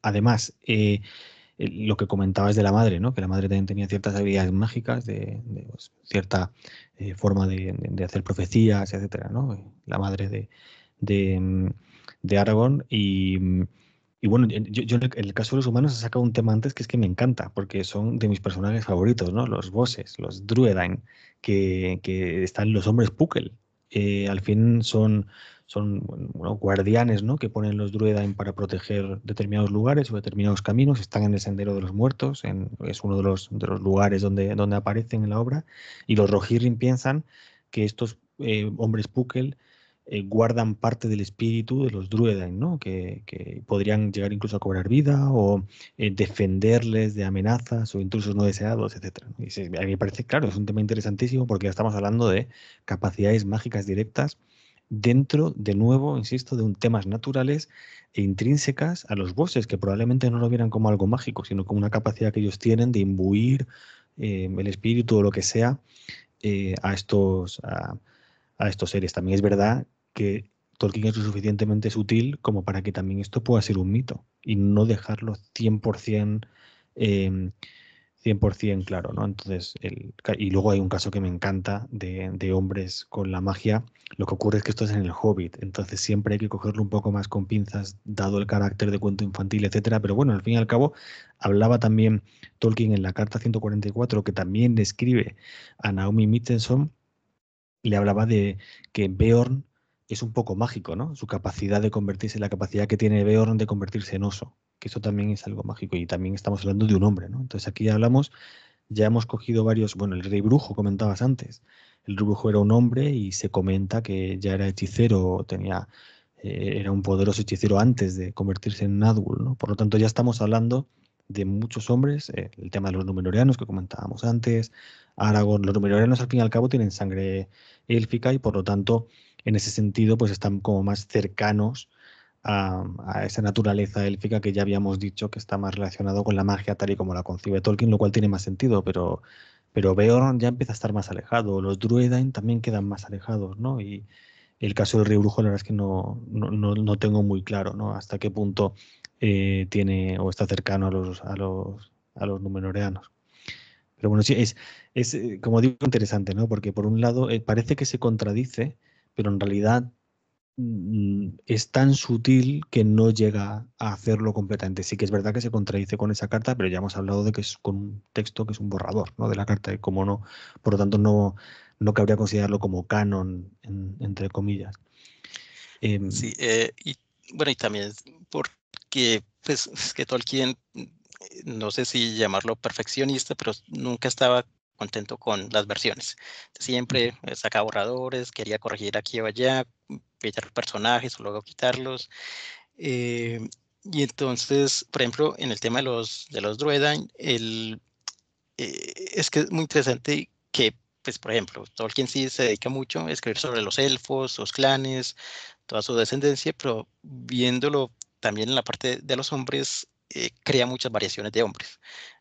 además, eh, lo que comentabas de la madre, ¿no? que la madre también tenía ciertas habilidades mágicas, de, pues, cierta eh, forma de, hacer profecías, etcétera, ¿no? Eh, la madre de, de, em, Aragorn. Y, em, bueno, yo, en el caso de los humanos he sacado un tema antes que es que me encanta, porque son de mis personajes favoritos, ¿no? Los bosses, los druedain, que, están los hombres Pukel. al fin son son guardianes ¿no? que ponen los druedain para proteger determinados lugares o determinados caminos, están en el Sendero de los Muertos, es uno de los, lugares donde, donde aparecen en la obra, y los Rohirrim piensan que estos eh, hombres Pukel eh, guardan parte del espíritu de los druedain, ¿no? que, podrían llegar incluso a cobrar vida o eh, defenderles de amenazas o intrusos no deseados, etc. a mí me parece, claro, es un tema interesantísimo porque ya estamos hablando de capacidades mágicas directas dentro, de nuevo, insisto, de un temas naturales e intrínsecas a los bosses, que probablemente no lo vieran como algo mágico, sino como una capacidad que ellos tienen de imbuir eh, el espíritu o lo que sea eh, a, estos, a, estos seres. También es verdad que Tolkien es lo suficientemente sutil como para que también esto pueda ser un mito y no dejarlo 100% eh, em, 100% claro, ¿no? Entonces, el, y luego hay un caso que me encanta de, de, hombres con la magia. Lo que ocurre es que esto es en el Hobbit, entonces siempre hay que cogerlo un poco más con pinzas, dado el carácter de cuento infantil, etcétera. Pero bueno, al fin y al cabo, hablaba también Tolkien en la carta 144, que también describe a Naomi Mittenson, le hablaba de que Beorn es un poco mágico, ¿no? Su capacidad de convertirse, la capacidad que tiene Beorn de convertirse en oso que eso también es algo mágico y también estamos hablando de un hombre, ¿no? Entonces aquí hablamos, ya hemos cogido varios, bueno, el rey brujo comentabas antes, el rey brujo era un hombre y se comenta que ya era hechicero, tenía, eh, era un poderoso hechicero antes de convertirse en Nadul, ¿no? Por lo tanto ya estamos hablando de muchos hombres, eh, el tema de los numenoreanos que comentábamos antes, Aragón, los numenoreanos al fin y al cabo tienen sangre élfica y por lo tanto en ese sentido pues están como más cercanos a, esa naturaleza élfica que ya habíamos dicho que está más relacionado con la magia tal y como la concibe Tolkien, lo cual tiene más sentido, pero, pero Beorn ya empieza a estar más alejado, los Druidain también quedan más alejados, ¿no? Y el caso del río Brujo la verdad es que no, no, no, tengo muy claro, ¿no? Hasta qué punto eh, tiene o está cercano a los, a los, a los numenoreanos. Pero bueno, sí, es, es eh, como digo, interesante, ¿no? Porque por un lado eh, parece que se contradice, pero en realidad Mm, es tan sutil que no llega a hacerlo completamente. Sí que es verdad que se contradice con esa carta, pero ya hemos hablado de que es con un texto que es un borrador ¿no? de la carta y como no, por lo tanto no, no cabría considerarlo como canon, entre comillas. Em, sí, eh,
y bueno, y también porque pues, es que quien mm, no sé si llamarlo perfeccionista, pero nunca estaba contento con las versiones. Siempre sacaba borradores, quería corregir aquí o allá, quitar personajes o luego quitarlos. Eh, y entonces, por ejemplo, en el tema de los, de los Druedan, el, eh, es que es muy interesante que, pues, por ejemplo, Tolkien sí se dedica mucho a escribir sobre los elfos, los clanes, toda su descendencia, pero viéndolo también en la parte de los hombres, eh, crea muchas variaciones de hombres.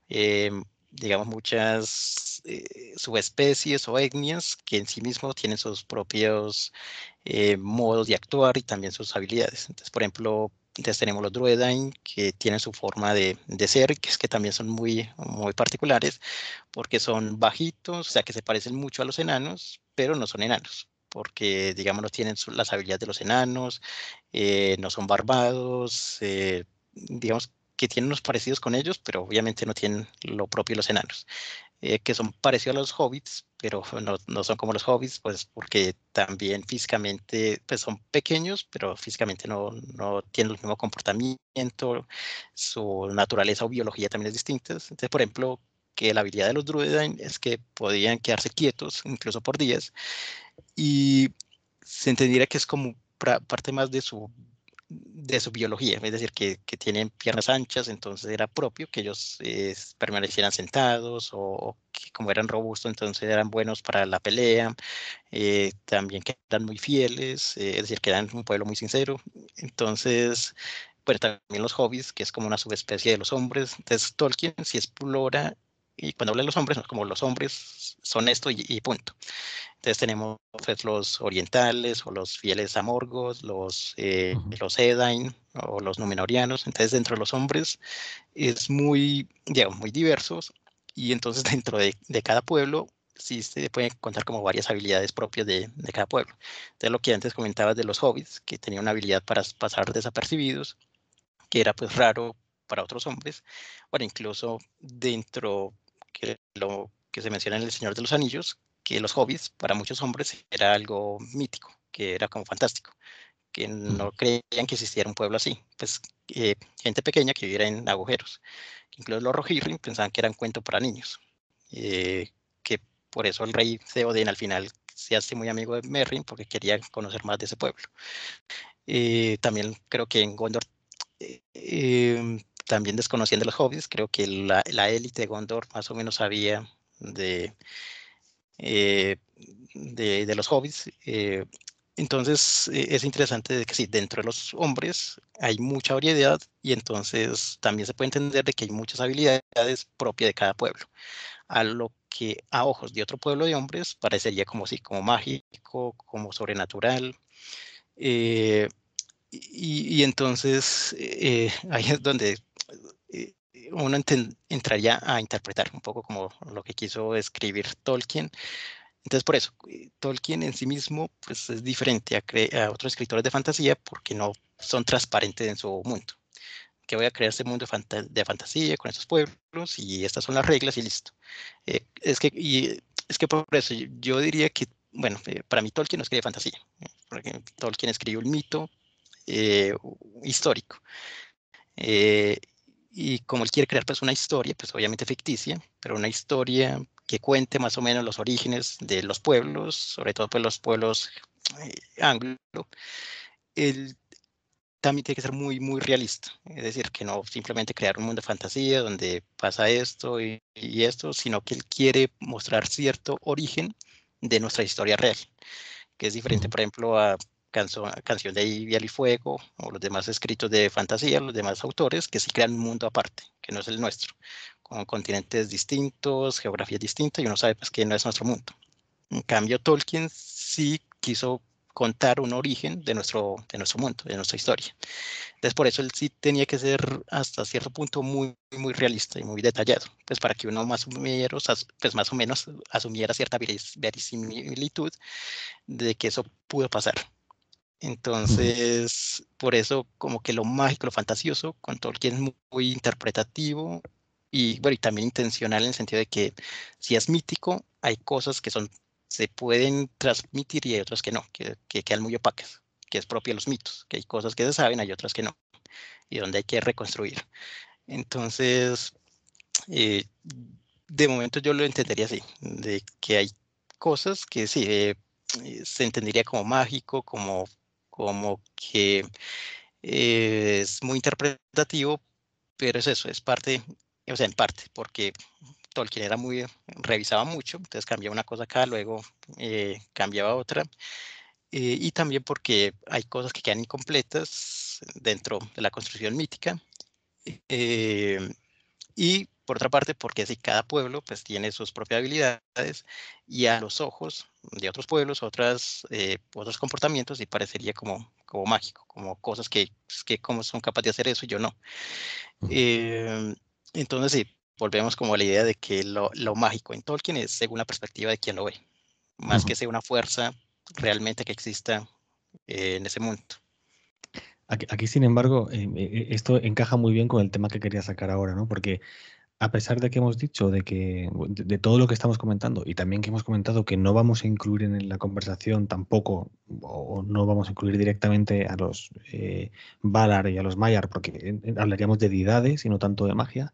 Eh, digamos, muchas eh, subespecies o etnias que en sí mismo tienen sus propios eh, modos de actuar y también sus habilidades. Entonces, por ejemplo, entonces tenemos los Druedain, que tienen su forma de, de, ser, que es que también son muy, muy particulares, porque son bajitos, o sea que se parecen mucho a los enanos, pero no son enanos, porque digamos no tienen las habilidades de los enanos, eh, no son barbados, digamos que tienen unos parecidos con ellos, pero obviamente no tienen lo propio los enanos, eh, que son parecidos a los hobbits, pero no, no, son como los hobbits, pues porque también físicamente pues son pequeños, pero físicamente no, no tienen el mismo comportamiento, su naturaleza o biología también es distinta. Entonces, por ejemplo, que la habilidad de los druidain es que podían quedarse quietos, incluso por días, y se entendiera que es como parte más de su de su biología, es decir, que, tienen piernas anchas, entonces era propio que ellos permanecieran sentados o, que como eran robustos, entonces eran buenos para la pelea, eh, también que eran muy fieles, eh, es decir, que eran un pueblo muy sincero, entonces, pero también los hobbies, que es como una subespecie de los hombres, entonces Tolkien si explora y cuando hablan de los hombres, como los hombres son esto y, punto. Entonces tenemos pues los orientales o los fieles amorgos, los, eh, los Edain o los numenorianos. Entonces dentro de los hombres es muy, digamos, muy diversos y entonces dentro de, de cada pueblo sí se pueden encontrar como varias habilidades propias de, de, cada pueblo. Entonces lo que antes comentabas de los hobbits, que tenían una habilidad para pasar desapercibidos, que era pues raro para otros hombres, bueno, incluso dentro que, lo, que se menciona en El Señor de los Anillos, que los hobbies para muchos hombres era algo mítico, que era como fantástico, que no creían que existiera un pueblo así, pues gente pequeña que viviera en agujeros. Incluso los Rohirrim pensaban que era un cuento para niños, eh, que por eso el rey Theoden al final se hace muy amigo de Merrin porque quería conocer más de ese pueblo. Eh, también creo que en Gondor eh, em, también desconociendo los hobbies, creo que la, la élite de Gondor más o menos sabía de, eh, de, de, los hobbies. Eh, entonces eh, es interesante de que sí, dentro de los hombres hay mucha variedad y entonces también se puede entender de que hay muchas habilidades propias de cada pueblo. A lo que a ojos de otro pueblo de hombres parecería como sí, como mágico, como sobrenatural. Eh, y, entonces eh, ahí es donde eh, eh, uno entraría a interpretar un poco como lo que quiso escribir Tolkien. Entonces, por eso, eh, Tolkien en sí mismo pues, es diferente a, otros escritores de fantasía porque no son transparentes en su mundo. Que voy a crear ese mundo de, fantasía con esos pueblos y estas son las reglas y listo. es, que, y, es que por eso yo diría que, bueno, para mí Tolkien no escribe fantasía. Tolkien escribió el mito histórico y como él quiere crear pues una historia, pues obviamente ficticia, pero una historia que cuente más o menos los orígenes de los pueblos, sobre todo pues los pueblos anglos, eh, anglo, él también tiene que ser muy, muy realista. Es decir, que no simplemente crear un mundo de fantasía donde pasa esto y esto, sino que él quiere mostrar cierto origen de nuestra historia real, que es diferente, por ejemplo, a Canción de Vial y Fuego o los demás escritos de fantasía, los demás autores, que sí crean un mundo aparte, que no es el nuestro, con continentes distintos, geografías distintas, y uno sabe pues, que no es nuestro mundo. En cambio, Tolkien sí quiso contar un origen de nuestro, de nuestro mundo, de nuestra historia. Entonces, por eso él sí tenía que ser hasta cierto punto muy, muy realista y muy detallado, pues para que uno más pues más o menos asumiera cierta verisimilitud de que eso pudo pasar. Entonces, por eso como que lo mágico, lo fantasioso con Tolkien es muy, interpretativo y bueno, y también intencional en el sentido de que si es mítico, hay cosas que son se pueden transmitir y hay otras que no, que, quedan muy opacas, que es propio de los mitos, que hay cosas que se saben, hay otras que no, y donde hay que reconstruir. Entonces, eh, de momento yo lo entendería así, de que hay cosas que sí, eh, se entendería como mágico, como como que eh, es muy interpretativo, pero es eso, es parte, o sea, en parte, porque Tolkien era muy, revisaba mucho, entonces cambiaba una cosa acá, luego eh, cambiaba otra, eh, y también porque hay cosas que quedan incompletas dentro de la construcción mítica, y por otra parte, porque si cada pueblo pues tiene sus propias habilidades y a los ojos de otros pueblos, otras, eh, otros comportamientos, y parecería como, como mágico, como cosas que, pues, que como son capaces de hacer eso y yo no. Em, entonces, sí, volvemos como a la idea de que lo, lo, mágico en Tolkien es según la perspectiva de quien lo ve, más que sea una fuerza realmente que exista eh, en ese mundo.
Aquí, sin embargo, em, e, e, esto encaja muy bien con el tema que quería sacar ahora, ¿no? Porque a pesar de que hemos dicho de que de, todo lo que estamos comentando y también que hemos comentado que no vamos a incluir en la conversación tampoco o, no vamos a incluir directamente a los eh, Valar y a los Mayar, porque hablaríamos de deidades y no tanto de magia,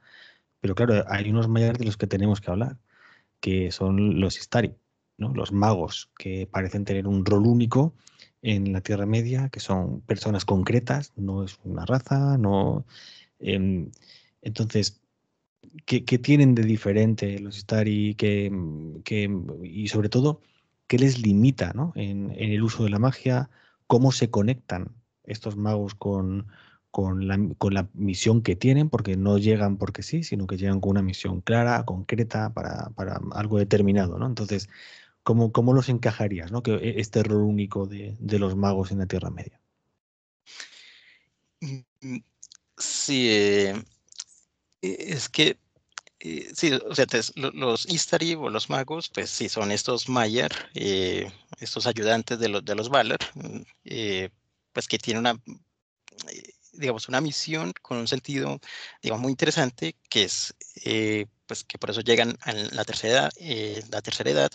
pero claro, hay unos Mayar de los que tenemos que hablar, que son los Istari, ¿no? los magos que parecen tener un rol único en la Tierra Media, que son personas concretas, no es una raza, no... Em, entonces, ¿Qué tienen de diferente los Starry? Mm, mm, y sobre todo qué les limita en, el uso de la magia, cómo se conectan estos magos con, la, misión que tienen, porque no llegan porque sí, sino que llegan con una misión clara, concreta, para, algo determinado. Entonces, ¿cómo, los encajarías, ¿no? que e, este rol único de, los magos en la Tierra Media?
Mm, sí, eh, eh, es que eh, sí, o sea, los Istari o los magos, pues sí, son estos Mayer, eh, estos ayudantes de, los de los Valar, mm, pues que tienen una, digamos, una misión con un sentido, digamos, muy interesante, que es, pues que por eso llegan a la tercera edad, la tercera edad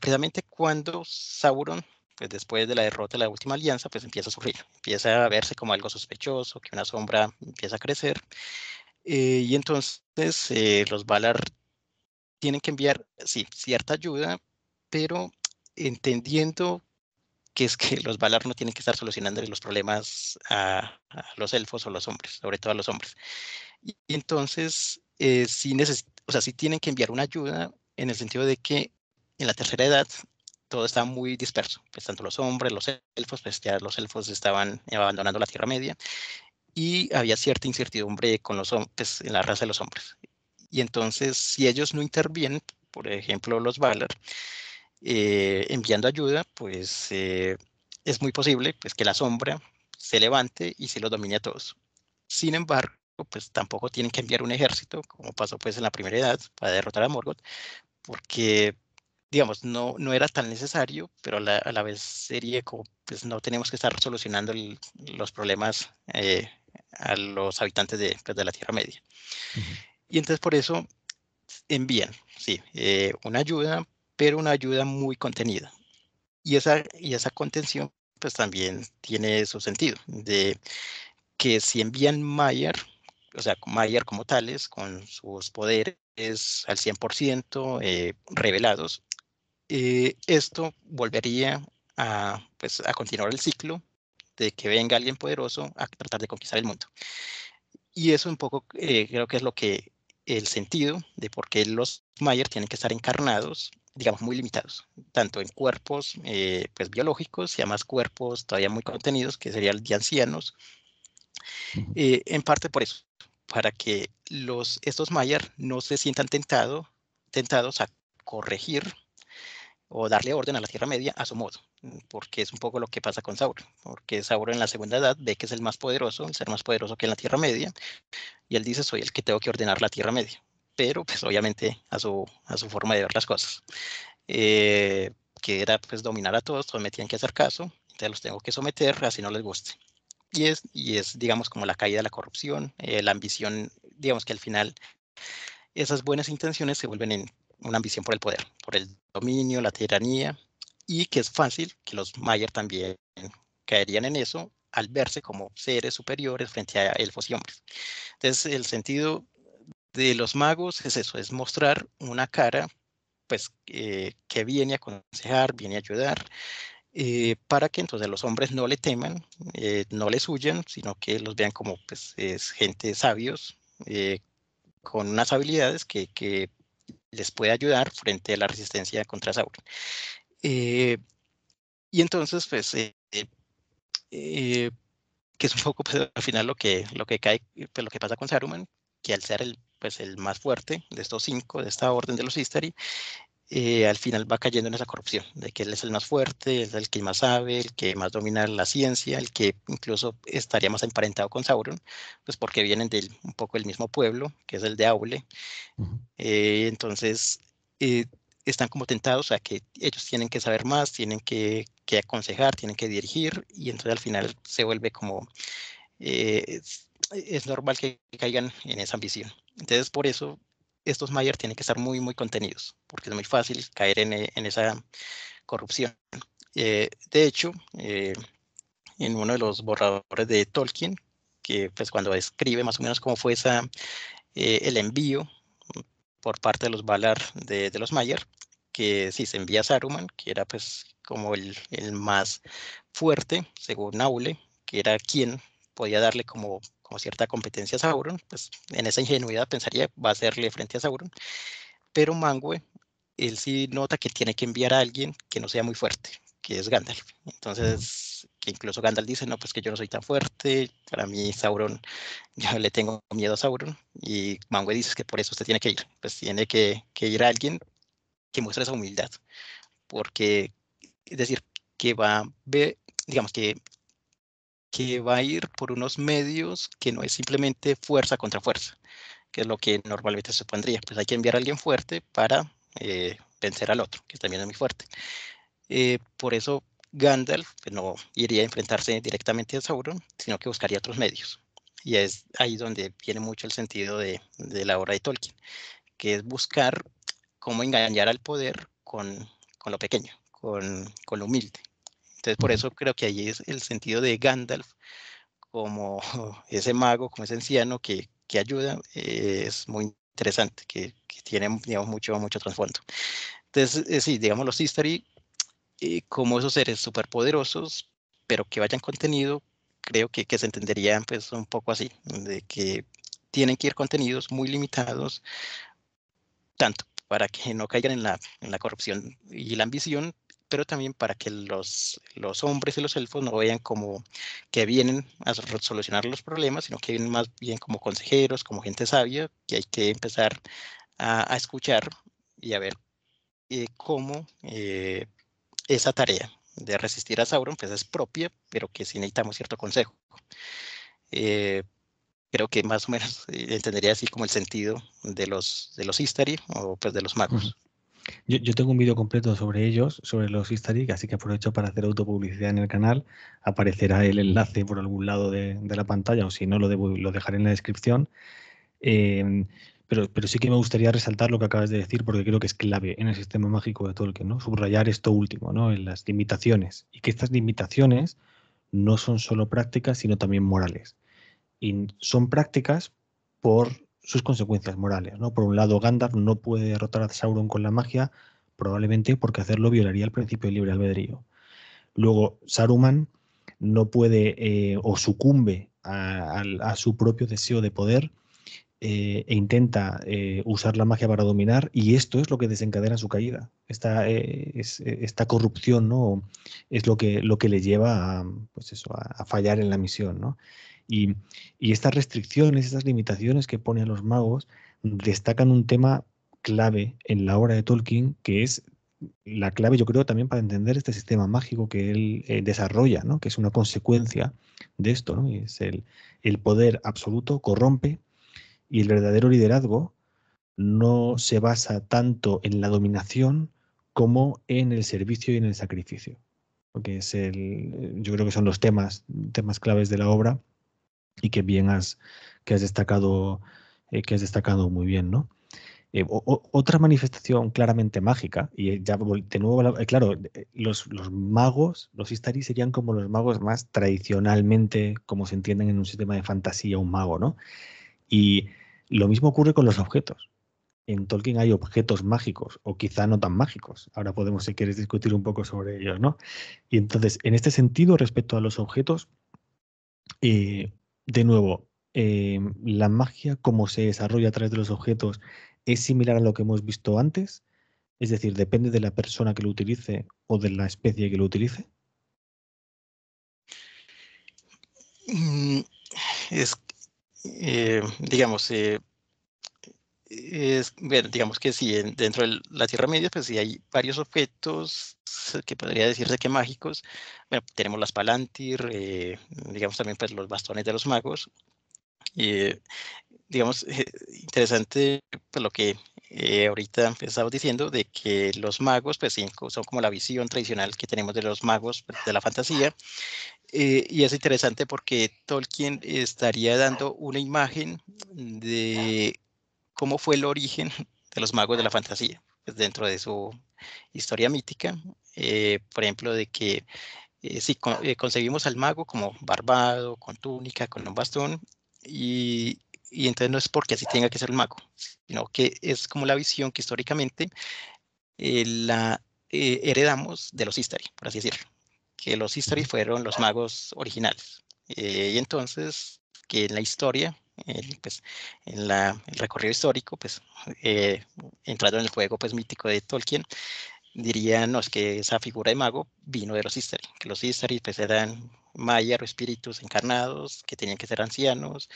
precisamente cuando Sauron pues después de la derrota de la última alianza, pues empieza a sufrir, empieza a verse como algo sospechoso, que una sombra empieza a crecer, eh, y entonces eh, los Valar tienen que enviar, sí, cierta ayuda, pero entendiendo que es que los Valar no tienen que estar solucionando los problemas a, los elfos o los hombres, sobre todo a los hombres. Y, entonces, eh, sí, o sea, tienen que enviar una ayuda en el sentido de que en la tercera edad todo está muy disperso, pues tanto los hombres, los elfos, pues ya los elfos estaban abandonando la Tierra Media, y había cierta incertidumbre con los hombres, pues, en la raza de los hombres. Y entonces, si ellos no intervienen, por ejemplo, los Valar, eh, enviando ayuda, pues eh, es muy posible pues, que la sombra se levante y se los domine a todos. Sin embargo, pues tampoco tienen que enviar un ejército, como pasó pues en la primera edad, para derrotar a Morgoth, porque digamos, no, no era tan necesario, pero a la, vez sería como, pues no tenemos que estar solucionando los problemas eh, a los habitantes de, pues, la Tierra Media. Y entonces por eso envían, sí, eh, una ayuda, pero una ayuda muy contenida. Y esa, y esa contención pues también tiene su sentido, de que si envían Mayer, o sea, Mayer como tales, con sus poderes al 100% eh, revelados, eh, esto volvería a, pues, a continuar el ciclo de que venga alguien poderoso a tratar de conquistar el mundo. Y eso un poco eh, creo que es lo que el sentido de por qué los Mayer tienen que estar encarnados, digamos, muy limitados, tanto en cuerpos eh, pues, biológicos y además cuerpos todavía muy contenidos, que serían de ancianos, eh, en parte por eso, para que los, estos Mayer no se sientan tentado, tentados a corregir o darle orden a la Tierra Media a su modo, Mm, porque es un poco lo que pasa con Sauron, porque Sauron en la segunda edad ve que es el más poderoso, el ser más poderoso que en la Tierra Media, y él dice, soy el que tengo que ordenar la Tierra Media, pero pues obviamente a su, a su forma de ver las cosas, eh, que era pues dominar a todos, todos me tienen que hacer caso, entonces los tengo que someter, así no les guste. Y es, y es digamos, como la caída de la corrupción, eh, la ambición, digamos que al final esas buenas intenciones se vuelven en una ambición por el poder, por el dominio, la tiranía, y que es fácil que los Mayer también caerían en eso al verse como seres superiores frente a elfos y hombres. Entonces, el sentido de los magos es eso, es mostrar una cara pues eh, que viene a aconsejar, viene a ayudar, eh, para que entonces los hombres no le teman, eh, no les huyan, sino que los vean como pues, es gente sabios, con unas habilidades que, que les puede ayudar frente a la resistencia contra Sauron. Eh, y entonces, pues, eh, eh, que es un poco, pues, al final lo que, lo que cae, pues, lo que pasa con Saruman, que al ser el, pues, el más fuerte de estos cinco, de esta orden de los Istari, al final va cayendo en esa corrupción, de que él es el más fuerte, es el que más sabe, el que más domina la ciencia, el que incluso estaría más emparentado con Sauron, pues porque vienen de un poco el mismo pueblo, que es el de Aule. entonces, están como tentados a que ellos tienen que saber más, tienen que, aconsejar, tienen que dirigir y entonces al final se vuelve como, eh, es, normal que caigan en esa ambición. Entonces por eso estos Mayer tienen que estar muy, muy contenidos, porque es muy fácil caer en, eh, esa corrupción. Eh, de hecho, en uno de los borradores de Tolkien, que pues cuando escribe más o menos cómo fue esa, el envío por parte de los Valar de, los Mayer, que sí se envía a Saruman, que era pues como el, el más fuerte, según Aule, que era quien podía darle como, como cierta competencia a Sauron, pues en esa ingenuidad pensaría va a hacerle frente a Sauron, pero Mangue, él sí nota que tiene que enviar a alguien que no sea muy fuerte, que es Gandalf. Entonces incluso Gandalf dice, no, pues que yo no soy tan fuerte, para mí Sauron, yo le tengo miedo a Sauron, y Mangue dice que por eso usted tiene que ir, pues tiene que, ir a alguien que muestre esa humildad, porque, es decir, que va, ver digamos que, que va a ir por unos medios que no es simplemente fuerza contra fuerza, que es lo que normalmente se pondría? pues hay que enviar a alguien fuerte para eh, vencer al otro, que también es muy fuerte. Eh, por eso Gandalf no iría a enfrentarse directamente a Sauron, sino que buscaría otros medios. Y es ahí donde viene mucho el sentido de, la obra de Tolkien, que es buscar cómo engañar al poder con, lo pequeño, con, lo humilde. Entonces, por eso creo que ahí es el sentido de Gandalf como ese mago, como ese anciano que, ayuda, eh, es muy interesante, que, tiene, mucho, mucho trasfondo. Entonces, eh, sí, digamos, los history eh, como esos seres superpoderosos, pero que vayan contenido, creo que, se entenderían pues un poco así, de que tienen que ir contenidos muy limitados, tanto para que no caigan en la, corrupción y la ambición, pero también para que los, los hombres y los elfos no vayan como que vienen a solucionar los problemas, sino que vienen más bien como consejeros, como gente sabia, que hay que empezar a, escuchar y a ver eh, cómo eh, esa tarea de resistir a Sauron, pues es propia, pero que si necesitamos cierto consejo. Eh, creo que más o menos eh, entendería así como el sentido de los, de los Istari o pues de los magos.
Yo, yo tengo un vídeo completo sobre ellos, sobre los Istari, así que aprovecho para hacer autopublicidad en el canal. Aparecerá el enlace por algún lado de, de la pantalla o si no lo, debo, lo dejaré en la descripción. Eh, pero, sí que me gustaría resaltar lo que acabas de decir, porque creo que es clave en el sistema mágico de Tolkien, ¿no? Subrayar esto último, ¿no? En las limitaciones. Y que estas limitaciones no son solo prácticas, sino también morales. Y son prácticas por sus consecuencias morales, ¿no? Por un lado, Gandalf no puede derrotar a Sauron con la magia, probablemente porque hacerlo violaría el principio de libre albedrío. Luego, Saruman no puede eh, o sucumbe a, su propio deseo de poder eh, e intenta eh, usar la magia para dominar y esto es lo que desencadena su caída. Esta, eh, es, esta corrupción ¿no? es lo que, lo que le lleva a, pues eso, a, fallar en la misión. ¿no? Y, estas restricciones, estas limitaciones que pone a los magos destacan un tema clave en la obra de Tolkien que es la clave yo creo también para entender este sistema mágico que él desarrolla, ¿no? que es una consecuencia de esto, es el, el poder absoluto corrompe y el verdadero liderazgo no se basa tanto en la dominación como en el servicio y en el sacrificio. Porque es el, yo creo que son los temas, temas claves de la obra y que bien has, que has destacado, eh, que has destacado muy bien, ¿no? Eh, otra manifestación claramente mágica, y eh, ya de nuevo, claro, los, magos, los Istari serían como los magos más tradicionalmente, como se entienden en un sistema de fantasía, un mago, ¿no? Y lo mismo ocurre con los objetos. En Tolkien hay objetos mágicos, o quizá no tan mágicos. Ahora podemos, si quieres, discutir un poco sobre ellos, ¿no? Y entonces, en este sentido, respecto a los objetos, eh, de nuevo, eh, la magia, como se desarrolla a través de los objetos, es similar a lo que hemos visto antes. Es decir, depende de la persona que lo utilice o de la especie que lo utilice.
Mm, es eh, digamos, eh, digamos que si dentro de la Tierra Media, pues sí hay varios objetos eh, que podría decirse que mágicos. tenemos las Palantir, digamos también pues, los bastones de los magos. y digamos, interesante pues, lo que ahorita pues, estamos diciendo de que los magos, pues son como la visión tradicional que tenemos de los magos pues, de la fantasía. Eh, y es interesante porque Tolkien estaría dando una imagen de cómo fue el origen de los magos de la fantasía, pues, dentro de su historia mítica, eh, por ejemplo, de que eh, si conseguimos concebimos al mago como barbado, con túnica, con un bastón, y, entonces no es porque así tenga que ser el mago, sino que es como la visión que históricamente la heredamos de los Istari, por así decirlo que los Istari fueron los magos originales. Eh, y entonces, que en la historia, pues, en la, el recorrido histórico, pues, eh, entrando en el juego pues, mítico de Tolkien, dirían no, es que esa figura de mago vino de los Istari, que los Istari pues, eran mayas o espíritus encarnados, que tenían que ser ancianos,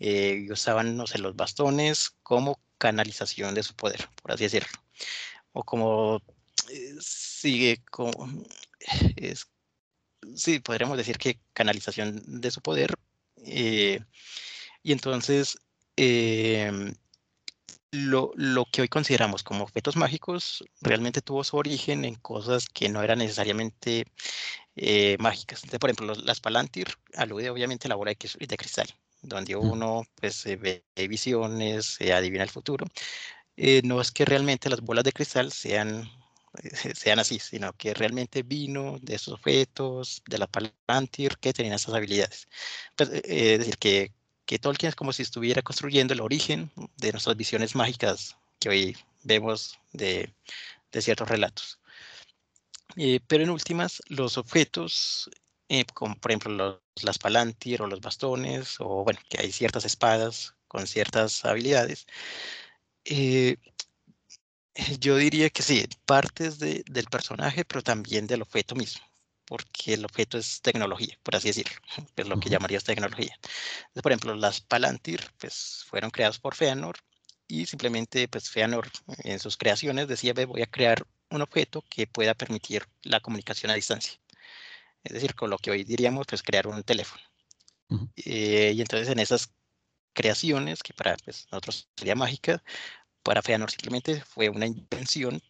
eh, y usaban, no sé, los bastones como canalización de su poder, por así decirlo. O como eh, sigue como es sí, podríamos decir que canalización de su poder. Eh, y entonces, em, lo, que hoy consideramos como objetos mágicos realmente tuvo su origen en cosas que no eran necesariamente eh, mágicas. por ejemplo, las Palantir alude obviamente a la bola de, de cristal, donde uno pues, ve visiones, adivina el futuro. Eh, no es que realmente las bolas de cristal sean sean así, sino que realmente vino de esos objetos, de la Palantir, que tenían esas habilidades. Pues, eh, es decir, que, Tolkien es como si estuviera construyendo el origen de nuestras visiones mágicas que hoy vemos de, ciertos relatos. Eh, pero en últimas, los objetos, eh, como por ejemplo los, las palantir o los bastones, o bueno, que hay ciertas espadas con ciertas habilidades, yo diría que sí, partes de, del personaje, pero también del objeto mismo, porque el objeto es tecnología, por así decirlo, es lo que llamarías tecnología. por ejemplo, las Palantir pues, fueron creadas por Feanor y simplemente pues, Feanor en sus creaciones decía, voy a crear un objeto que pueda permitir la comunicación a distancia. Es decir, con lo que hoy diríamos, pues crear un teléfono. Eh, y entonces en esas creaciones, que para pues, nosotros sería mágica, para Feanor simplemente fue una invención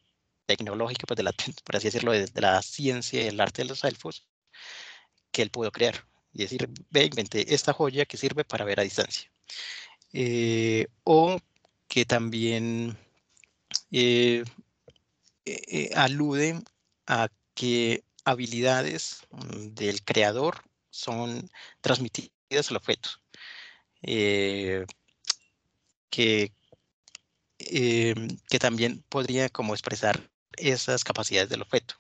tecnológica, pues por así decirlo, de, la ciencia y el arte de los elfos, que él pudo crear. Y decir, ve, inventé esta joya que sirve para ver a distancia. Eh, o que también eh, eh, eh, alude a que habilidades mm, del creador son transmitidas al objeto. que eh, que también podría como expresar esas capacidades del objeto.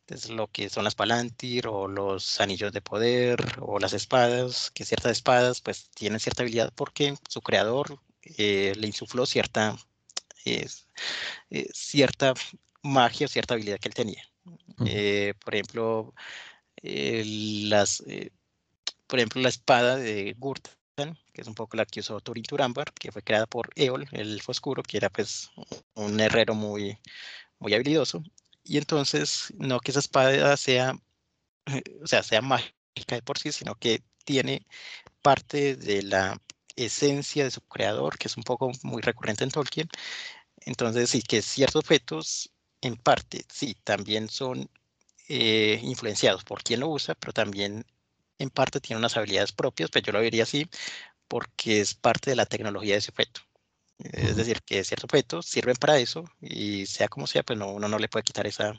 Entonces, lo que son las palantir o los anillos de poder o las espadas, que ciertas espadas pues tienen cierta habilidad porque su creador eh, le insufló cierta, eh, cierta magia o cierta habilidad que él tenía. por ejemplo, las, por ejemplo, la espada de Gurt que es un poco la que usó que fue creada por Eol, el elfo oscuro, que era pues un herrero muy, muy habilidoso. Y entonces, no que esa espada sea, o sea, sea mágica de por sí, sino que tiene parte de la esencia de su creador, que es un poco muy recurrente en Tolkien. Entonces, sí que ciertos objetos, en parte, sí, también son eh, influenciados por quien lo usa, pero también en parte tiene unas habilidades propias, pero pues, yo lo vería así porque es parte de la tecnología de ese objeto. Es decir, que ciertos objetos sirven para eso y sea como sea, pues uno no le puede quitar esa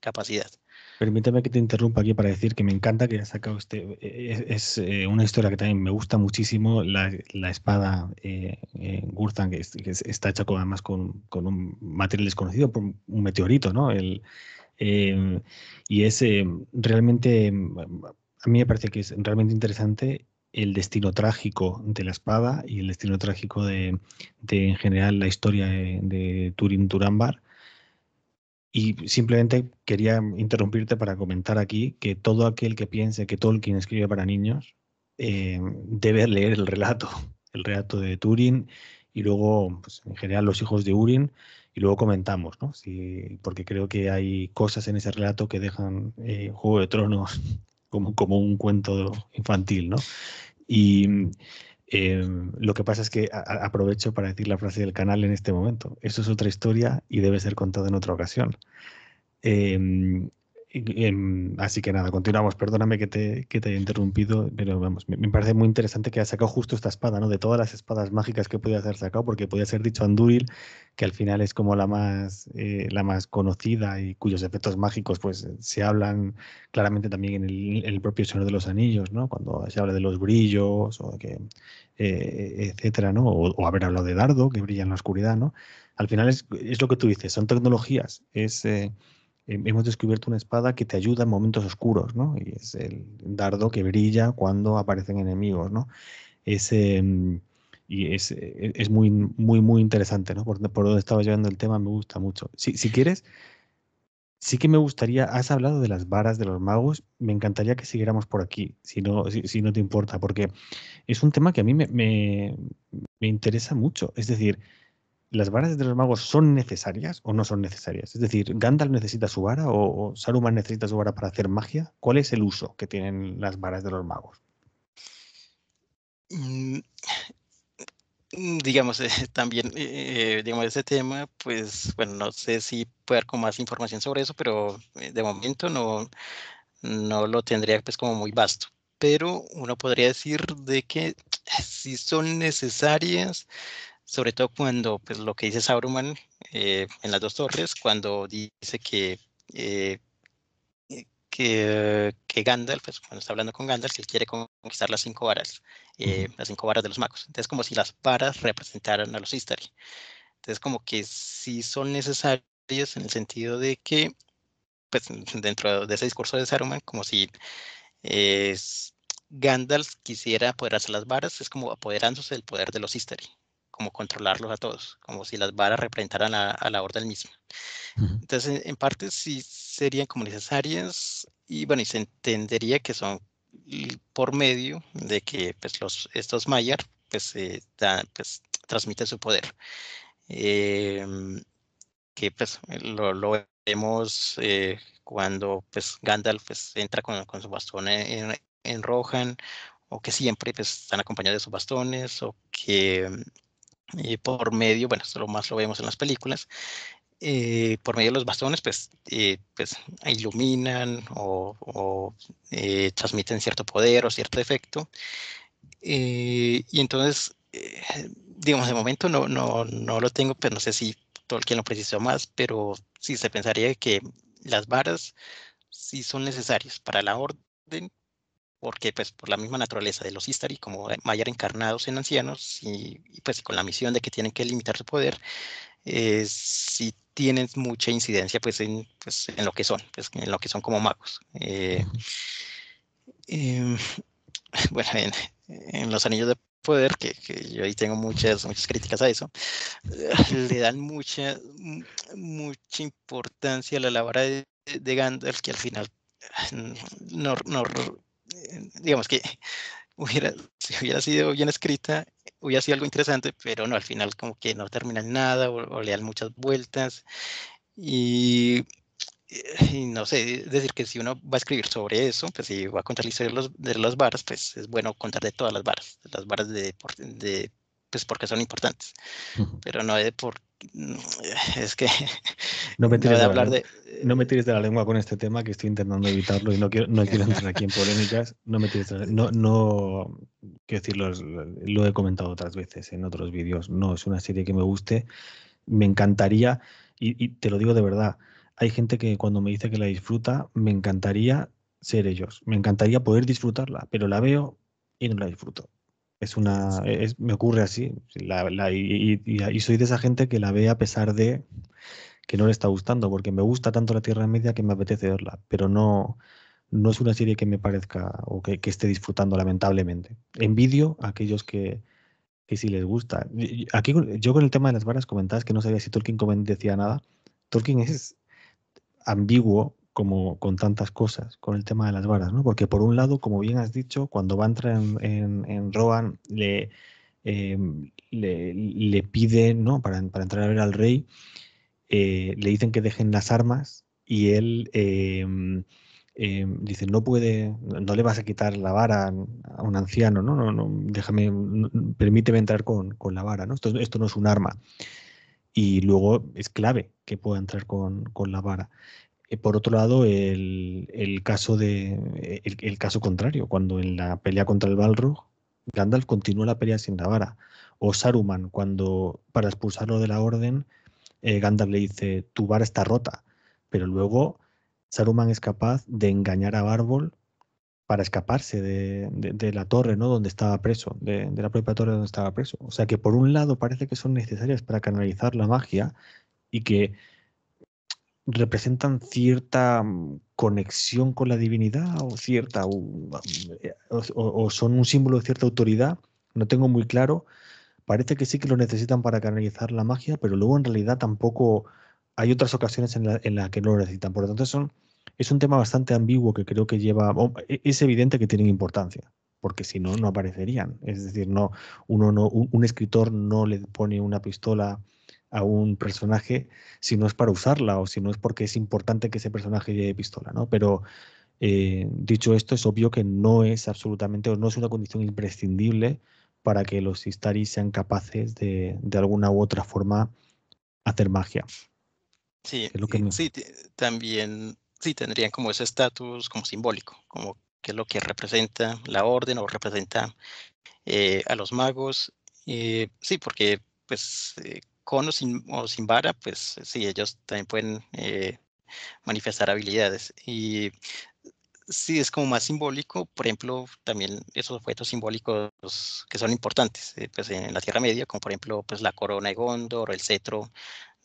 capacidad.
Permítame que te interrumpa aquí para decir que me encanta que haya sacado este. E, e, e, es, eh, una historia que también me gusta muchísimo, la, la espada eh, que, está hecha con, además con, un material desconocido, por un meteorito, ¿no? El, em, y es em, realmente em, a mí me parece que es realmente interesante el destino trágico de la espada y el destino trágico de, en general la historia de, Turín Turin Turambar. Y simplemente quería interrumpirte para comentar aquí que todo aquel que piense que Tolkien escribe para niños eh, debe leer el relato, el relato de Turin y luego, pues, en general, los hijos de Urin y luego comentamos, ¿no? porque creo que hay cosas en ese relato que dejan eh, Juego de Tronos como, un cuento infantil, ¿no? Y eh, lo que pasa es que aprovecho para decir la frase del canal en este momento. Eso es otra historia y debe ser contada en otra ocasión. Eh, así que nada, continuamos. Perdóname que te, que te haya interrumpido, pero vamos, me, parece muy interesante que haya sacado justo esta espada, ¿no? De todas las espadas mágicas que podía haber sacado, porque podía ser dicho Anduril, que al final es como la más, eh, la más conocida y cuyos efectos mágicos pues se hablan claramente también en el, propio Señor de los Anillos, ¿no? Cuando se habla de los brillos o eh, etcétera, ¿no? O, haber hablado de Dardo, que brilla en la oscuridad, ¿no? Al final es, lo que tú dices, son tecnologías, es... Eh, hemos descubierto una espada que te ayuda en momentos oscuros, ¿no? Y es el dardo que brilla cuando aparecen enemigos, ¿no? Mm, y e, e, es, muy, muy, muy interesante, ¿no? Por, por donde estaba llevando el tema me gusta mucho. Si, quieres, sí que me gustaría, has hablado de las varas de los magos, me encantaría que siguiéramos por aquí, si no, no te importa, porque es un tema que a mí me interesa mucho. Es decir, ¿las varas de los magos son necesarias o no son necesarias? Es decir, ¿Gandalf necesita su vara o, Saruman necesita su vara para hacer magia? ¿Cuál es el uso que tienen las varas de los magos?
Mm, digamos, eh, también, eh, eh, digamos, ese tema, pues, bueno, no sé si puedo dar con más información sobre eso, pero de momento no, no lo tendría pues como muy vasto. Pero uno podría decir de que si son necesarias, sobre todo cuando pues, lo que dice Sauron eh, en las dos torres, cuando dice que, eh, eh, que, que, Gandalf, pues, cuando está hablando con Gandalf, si él quiere conquistar las cinco varas, las cinco varas de los magos. Entonces, como si las varas representaran a los Istari. Entonces, como que si son necesarios en el sentido de que, pues, dentro de ese discurso de Saruman, como si Gandalf quisiera apoderarse las varas, es como apoderándose del poder de los Istari como controlarlos a todos, como si las varas representaran a, la orden del mismo, Entonces, en, parte sí serían como necesarias y bueno, y se entendería que son por medio de que pues, los, estos Mayar pues, pues, transmiten su poder. Eh, que pues lo, lo vemos eh, cuando pues Gandalf pues, entra con, con, su bastón en, en, Rohan o que siempre pues, están acompañados de sus bastones, o que eh, por medio, bueno, esto lo más lo vemos en las películas, eh, por medio de los bastones, pues, eh, pues iluminan o, transmiten cierto poder o cierto efecto. y entonces, digamos, de momento no, no, no lo tengo, pero pues, no sé si todo el que lo precisó más, pero sí se pensaría que las varas sí son necesarias para la orden, porque pues por la misma naturaleza de los Istari, como Mayar encarnados en ancianos y, pues con la misión de que tienen que limitar su poder, eh, sí tienen mucha incidencia pues en, pues, lo que son, pues, en lo que son como magos. Eh, em, bueno, en, los anillos de poder, que, yo ahí tengo muchas, muchas críticas a eso, le dan mucha, mucha importancia a la labor de, Gandalf, que al final no, no, eh, digamos que hubiera, si hubiera sido bien escrita, hubiera sido algo interesante, pero no, al final como que no terminan nada o, le dan muchas vueltas. Eh, y, no sé, decir que si uno va a escribir sobre eso, pues si va a contar la de, los, de las varas, pues es bueno contar de todas las varas, las varas de, de pues porque son importantes, pero no es por...
Mm, es que... No me, tires de la lengua con este tema, que estoy intentando evitarlo y no quiero, no quiero entrar aquí en polémicas. No me tires de la... No, no, quiero decirlo, lo he comentado otras veces en otros vídeos. No, es una serie que me guste, me encantaría, y te lo digo de verdad, hay gente que cuando me dice que la disfruta, me encantaría ser ellos. Me encantaría poder disfrutarla, pero la veo y no la disfruto. Es una, me ocurre así. y, soy de esa gente que la ve a pesar de que no le está gustando, porque me gusta tanto la Tierra Media que me apetece verla, pero no, no es una serie que me parezca o que, esté disfrutando, lamentablemente. Envidio a aquellos que, que sí les gusta. Aquí yo con el tema de las varas comentadas que no sabía si Tolkien decía nada. Tolkien es ambiguo como con tantas cosas, con el tema de las varas, ¿no? Porque por un lado, como bien has dicho, cuando va a entrar en, en, Rohan, em, le, le, pide, ¿no? Para, entrar a ver al rey, eh, le dicen que dejen las armas y él em, em, dice, no puede, no le vas a quitar la vara a un anciano, ¿no? no, no déjame, permíteme entrar con, la vara, ¿no? Esto, no es un arma. Y luego es clave que pueda entrar con, con la vara. Eh, por otro lado, el, caso de eh, el, caso contrario, cuando en la pelea contra el Balrog, Gandalf continúa la pelea sin la vara. O Saruman, cuando para expulsarlo de la orden, eh, Gandalf le dice, tu vara está rota. Pero luego Saruman es capaz de engañar a Barbol para escaparse de, la torre, ¿no? Donde estaba preso, de, de la propia torre donde estaba preso. O sea que por un lado parece que son necesarias para canalizar la magia y que representan cierta mm, conexión con la divinidad o cierta um, eh, o, son un símbolo de cierta autoridad, no tengo muy claro. Parece que sí que lo necesitan para canalizar la magia, pero luego en realidad tampoco hay otras ocasiones en las que no lo necesitan. Por lo tanto, es un tema bastante ambiguo que creo que lleva. E, es evidente que tienen importancia, porque si no, no aparecerían. Es decir, no, uno no, un escritor no le pone una pistola a un personaje si no es para usarla o si no es porque es importante que ese personaje lleve pistola, ¿no? Pero eh, dicho esto, es obvio que no es absolutamente o no es una condición imprescindible para que los Istari sean capaces de, de alguna u otra forma hacer magia.
Sí, también sí tendrían como ese estatus como simbólico, como que es lo que representa la orden o representa eh, a los magos. Eh, sí, porque pues con o sin, vara, pues sí, ellos también pueden eh, manifestar habilidades. Y sí, es como más simbólico, por ejemplo, también esos objetos simbólicos que son importantes, eh, pues en la Tierra Media, como por ejemplo pues la corona de Gondor, el cetro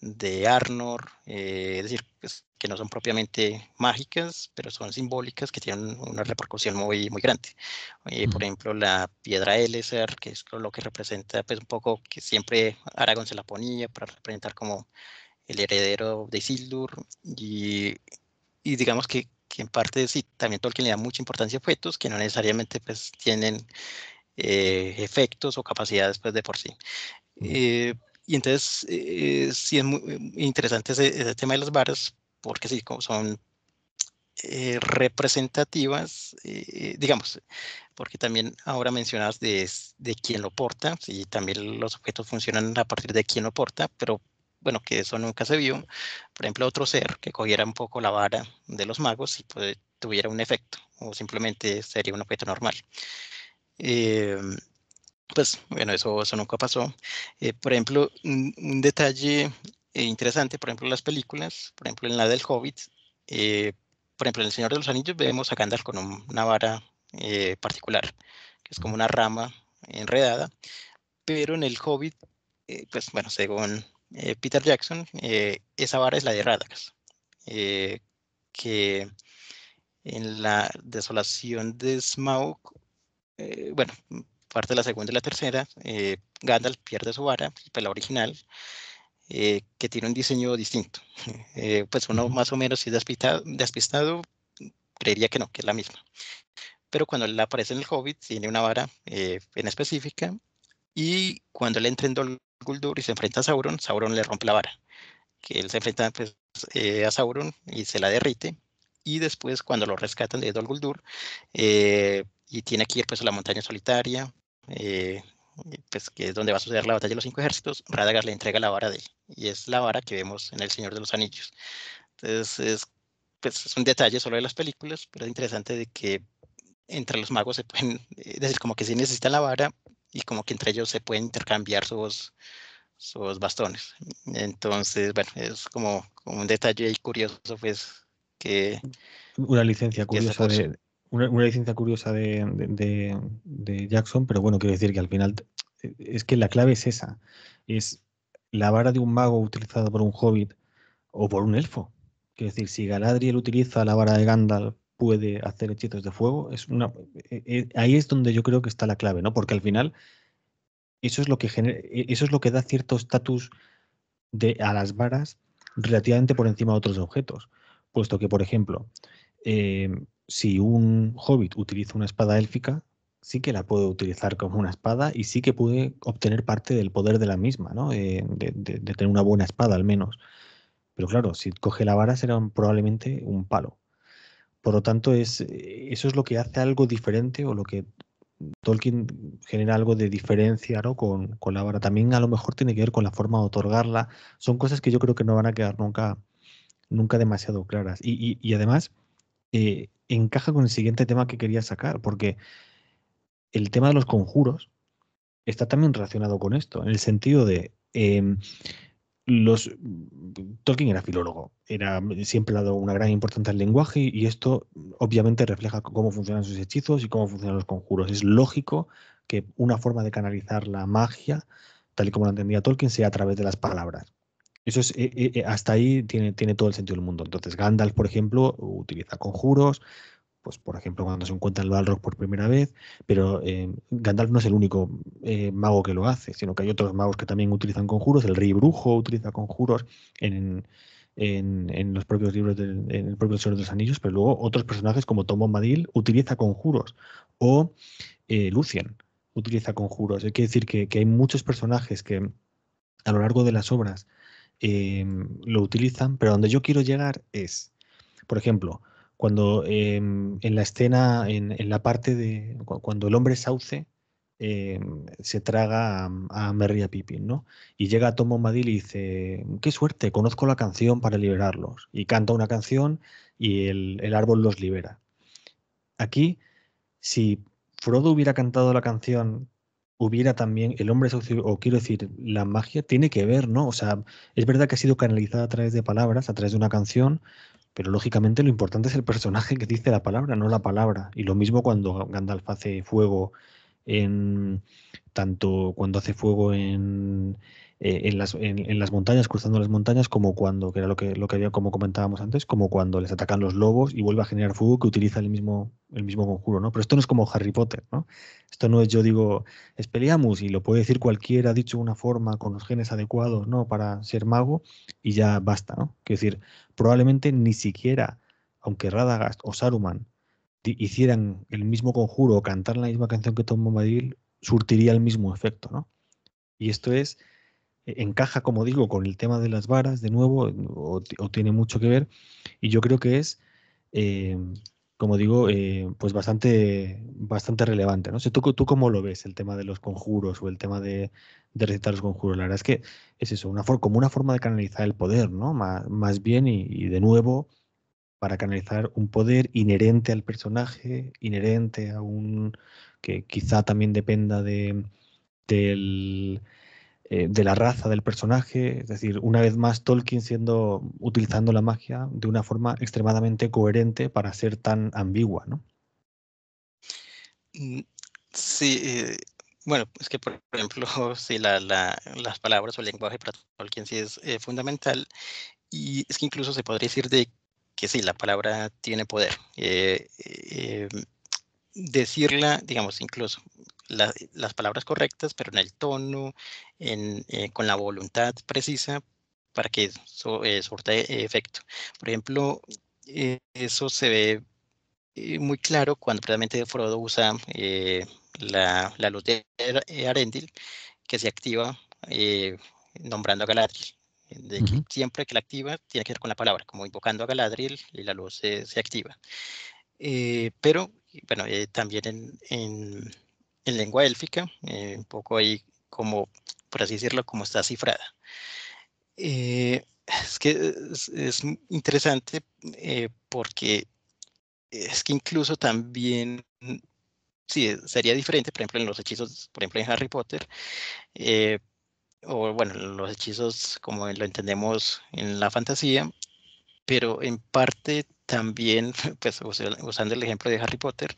de Arnor, eh, es decir, pues, que no son propiamente mágicas, pero son simbólicas, que tienen una repercusión muy, muy grande. Eh, por ejemplo, la piedra Elsar, que es lo que representa pues, un poco que siempre Aragón se la ponía para representar como el heredero de Isildur, y, digamos que, en parte sí, también Tolkien le da mucha importancia a objetos que no necesariamente pues, tienen eh, efectos o capacidades pues, de por sí. Y entonces eh, eh, sí es muy eh, interesante ese, tema de las varas, porque sí, como son eh, representativas, digamos, porque también ahora mencionas de, de quién lo porta, y también los objetos funcionan a partir de quién lo porta, pero bueno, que eso nunca se vio. Por ejemplo, otro ser que cogiera un poco la vara de los magos y pues, tuviera un efecto, o simplemente sería un objeto normal. Eh, pues bueno, eso, eso nunca pasó. Eh, por ejemplo, un, detalle eh, interesante, por ejemplo, en las películas, por ejemplo, en la del Hobbit, eh, por ejemplo, en El Señor de los Anillos vemos a Gandalf con una vara particular, que es como una rama enredada, pero en El Hobbit, pues bueno, según Peter Jackson, esa vara es la de Radagast, que en la desolación de Smaug, bueno, parte de la segunda y la tercera, eh, Gandalf pierde su vara, la original, eh, que tiene un diseño distinto. Eh, pues uno más o menos si es despistado, despistado, creería que no, que es la misma. Pero cuando él aparece en el Hobbit, tiene una vara en específica, y cuando él entra en Dol Guldur y se enfrenta a Sauron, Sauron le rompe la vara. Que él se enfrenta pues, a Sauron y se la derrite, y después cuando lo rescatan de Dol Guldur, y tiene que ir pues a la montaña solitaria, eh, pues, que es donde va a suceder la batalla de los cinco ejércitos, Radagast le entrega la vara de él, y es la vara que vemos en El Señor de los Anillos. Entonces, es, pues, un detalle solo de las películas, pero es interesante de que entre los magos se pueden, eh, decir, como que sí necesitan la vara, y como que entre ellos se pueden intercambiar sus, sus bastones. Entonces, bueno, es como, un detalle curioso, pues, que...
Una licencia curiosa de, una, licencia curiosa de, Jackson, pero bueno, quiero decir que al final eh, es que la clave es esa, es la vara de un mago utilizada por un hobbit o por un elfo. Quiero decir, si Galadriel utiliza la vara de Gandalf, puede hacer hechizos de fuego, es una, eh, eh, ahí es donde yo creo que está la clave, ¿no? Porque al final eso es lo que, eso es lo que da cierto estatus a las varas relativamente por encima de otros objetos, puesto que, por ejemplo, si un hobbit utiliza una espada élfica, sí que la puede utilizar como una espada y sí que puede obtener parte del poder de la misma, eh, de, tener una buena espada al menos. Pero claro, si coge la vara será probablemente un palo. Por lo tanto, eh, eso es lo que hace algo diferente o lo que Tolkien genera algo de diferencia ¿no? con, la vara. También a lo mejor tiene que ver con la forma de otorgarla. Son cosas que yo creo que no van a quedar nunca, nunca demasiado claras. Y, además, eh, encaja con el siguiente tema que quería sacar, porque el tema de los conjuros está también relacionado con esto, en el sentido de em, los Tolkien era filólogo, era siempre ha dado una gran importancia al lenguaje y esto obviamente refleja cómo funcionan sus hechizos y cómo funcionan los conjuros. Es lógico que una forma de canalizar la magia, tal y como la entendía Tolkien, sea a través de las palabras. Eso es, eh, eh, eh, hasta ahí tiene, tiene todo el sentido del mundo. Entonces, Gandalf, por ejemplo, utiliza conjuros, pues por ejemplo cuando se encuentra el Balrog por primera vez, pero Gandalf no es el único mago que lo hace, sino que hay otros magos que también utilizan conjuros, el rey brujo utiliza conjuros en, los propios libros del en el propio Señor de los Anillos, pero luego otros personajes como Tom Bombadil utiliza conjuros o eh, Lucien utiliza conjuros. es que decir que hay muchos personajes que a lo largo de las obras Em, lo utilizan, pero donde yo quiero llegar es, por ejemplo, cuando em, en la escena, en, la parte de cuando el hombre sauce em, se traga a, Merry a Pippin, ¿no? Y llega a Tom Bombadil y dice, qué suerte, conozco la canción para liberarlos. Y canta una canción y el, el árbol los libera. Aquí, si Frodo hubiera cantado la canción hubiera también el hombre o quiero decir, la magia tiene que ver, ¿no? O sea, es verdad que ha sido canalizada a través de palabras, a través de una canción, pero lógicamente lo importante es el personaje que dice la palabra, no la palabra. Y lo mismo cuando Gandalf hace fuego en. tanto cuando hace fuego en eh, en, las, en, las, montañas, cruzando las montañas, como cuando, que era lo que, lo que había, como comentábamos antes, como cuando les atacan los lobos y vuelve a generar fuego que utiliza el mismo, el mismo conjuro, ¿no? Pero esto no es como Harry Potter, ¿no? Esto no es yo digo, espeleamos y lo puede decir cualquiera, dicho de una forma, con los genes adecuados, ¿no? Para ser mago y ya basta, ¿no? Quiero decir, probablemente ni siquiera, aunque Radagast o Saruman hicieran el mismo conjuro o cantaran la misma canción que Tom Bombadil, surtiría el mismo efecto, ¿no? Y esto es e-, encaja, como digo, con el tema de las varas de nuevo, o, tiene mucho que ver, y yo creo que es, eh, como digo, eh, pues bastante, bastante relevante. No sé, ¿tú, ¿tú cómo lo ves el tema de los conjuros o el tema de, de recitar los conjuros? La verdad es que es eso, como una forma de canalizar el poder, ¿no? Más, bien, y, de nuevo, para canalizar un poder inherente al personaje, inherente a un... que quizá también dependa de del eh, de la raza del personaje, es decir, una vez más Tolkien siendo, utilizando la magia de una forma extremadamente coherente para ser tan ambigua, ¿no?
Mm,
sí, eh, bueno, es que por ejemplo, si las palabras o el lenguaje para Tolkien sí es eh, fundamental y es que incluso se podría decir de que sí, la palabra tiene poder. Em, decirla, digamos, incluso las palabras correctas, pero en el tono, eh, con la voluntad precisa para que eso eh, sorte efecto. Por ejemplo, eh, eso se ve muy claro cuando realmente Frodo usa la, luz de Arendil que se activa nombrando a Galadriel. Siempre que la activa tiene que ver con la palabra, como invocando a Galadriel y la luz se activa. pero bueno, también en, en lengua élfica, eh, un poco ahí como, por así decirlo, como está cifrada. Eh, es que es, interesante eh, porque es que incluso también, sí, eh, sería diferente, por ejemplo, en los hechizos, por ejemplo, en Harry Potter, o bueno, los hechizos como lo entendemos en la fantasía, pero en parte también, pues usando el ejemplo de Harry Potter,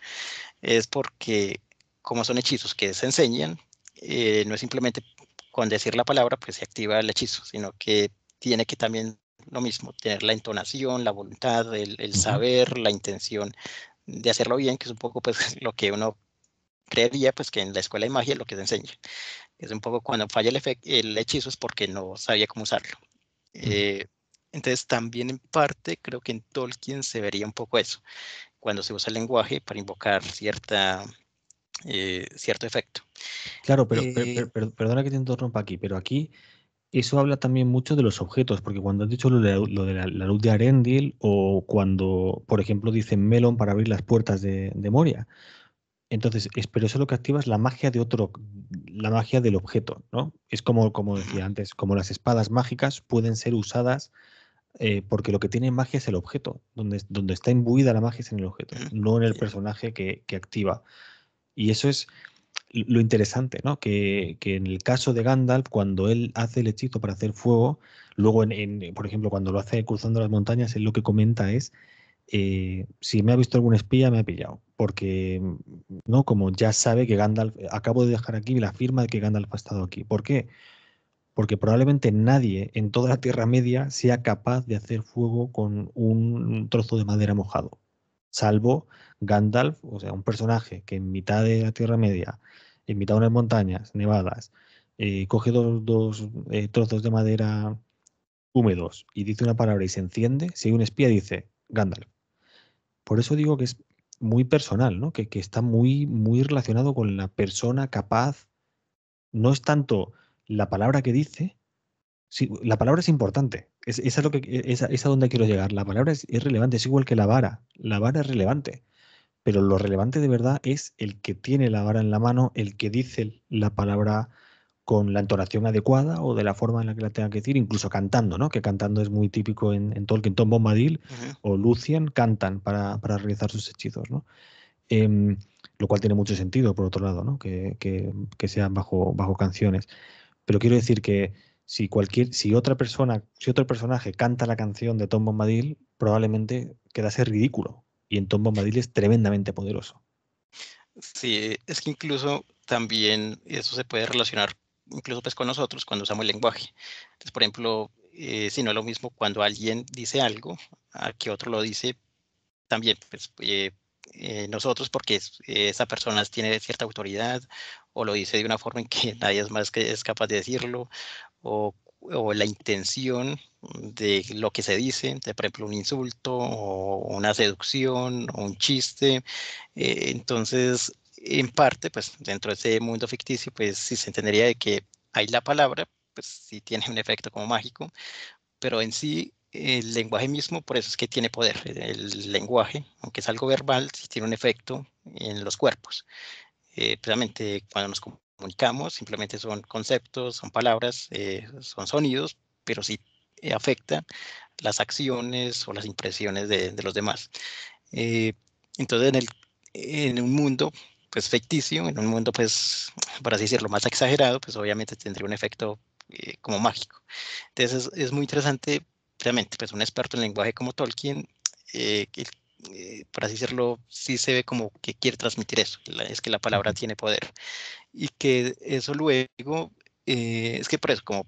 es porque como son hechizos que se enseñan, eh, no es simplemente con decir la palabra pues se activa el hechizo, sino que tiene que también lo mismo, tener la entonación, la voluntad, el, saber, la intención de hacerlo bien, que es un poco pues lo que uno creería pues que en la escuela de magia es lo que se enseña. Es un poco cuando falla el, el hechizo es porque no sabía cómo usarlo. Eh, entonces también en parte creo que en Tolkien se vería un poco eso, cuando se usa el lenguaje para invocar cierta eh, cierto efecto.
Claro, pero eh, perdona que te interrumpa aquí, pero aquí eso habla también mucho de los objetos, porque cuando has dicho lo de, la, luz de Arendil o cuando, por ejemplo, dicen Melon para abrir las puertas de, Moria. Entonces, pero eso lo que activa es la magia de otro, la magia del objeto, ¿no? Es como, como decía antes, como las espadas mágicas pueden ser usadas eh, porque lo que tiene magia es el objeto, donde, donde está imbuida la magia es en el objeto, no en el personaje que activa. Y eso es lo interesante, ¿no? Que, en el caso de Gandalf, cuando él hace el hechizo para hacer fuego, luego, en, por ejemplo, cuando lo hace cruzando las montañas, él lo que comenta es, eh, si me ha visto algún espía, me ha pillado. Porque, ¿no? Como ya sabe que Gandalf, acabo de dejar aquí la firma de que Gandalf ha estado aquí. ¿Por qué? Porque probablemente nadie en toda la Tierra Media sea capaz de hacer fuego con un trozo de madera mojado salvo Gandalf, o sea, un personaje que en mitad de la Tierra Media, en mitad de unas montañas nevadas, eh, coge dos, eh, trozos de madera húmedos y dice una palabra y se enciende, si un espía dice Gandalf. Por eso digo que es muy personal, ¿no? que, está muy, muy relacionado con la persona capaz. No es tanto la palabra que dice, si, la palabra es importante, es, esa es a que, e, donde quiero llegar. La palabra es, irrelevante relevante, es igual que la vara. La vara es relevante. Pero lo relevante de verdad es el que tiene la vara en la mano, el que dice la palabra con la entonación adecuada o de la forma en la que la tenga que decir, incluso cantando, ¿no? Que cantando es muy típico en, en Tolkien. Tom Bombadil o Lucian cantan para, realizar sus hechizos, ¿no? Em, lo cual tiene mucho sentido, por otro lado, ¿no? que, que, que, sean bajo, bajo canciones. Pero quiero decir que si cualquier, si otra persona, si otro personaje canta la canción de Tom Bombadil, probablemente quedase ridículo. Y en Tom Bombadil es tremendamente poderoso.
Sí, es que incluso también eso se puede relacionar incluso pues con nosotros cuando usamos el lenguaje. Entonces, por ejemplo, eh, si no es lo mismo cuando alguien dice algo a que otro lo dice, también pues, eh, eh, nosotros porque esa persona tiene cierta autoridad o lo dice de una forma en que nadie es más que es capaz de decirlo o, o la intención de lo que se dice, de, por ejemplo, un insulto o una seducción o un chiste. Eh, entonces, en parte, pues dentro de ese mundo ficticio, pues sí se entendería de que hay la palabra, pues sí tiene un efecto como mágico, pero en sí el lenguaje mismo, por eso es que tiene poder. El lenguaje, aunque es algo verbal, sí tiene un efecto en los cuerpos. Eh, precisamente cuando nos comunicamos, simplemente son conceptos, son palabras, eh, son sonidos, pero sí eh, afectan las acciones o las impresiones de, los demás. Eh, entonces, en, el, en un mundo pues ficticio, en un mundo pues, por así decirlo, más exagerado, pues obviamente tendría un efecto como mágico. Entonces, es, muy interesante, realmente, pues un experto en lenguaje como Tolkien, el eh, por así decirlo, sí se ve como que quiere transmitir eso, es que la palabra tiene poder. Y que eso luego, eh, es que por eso, como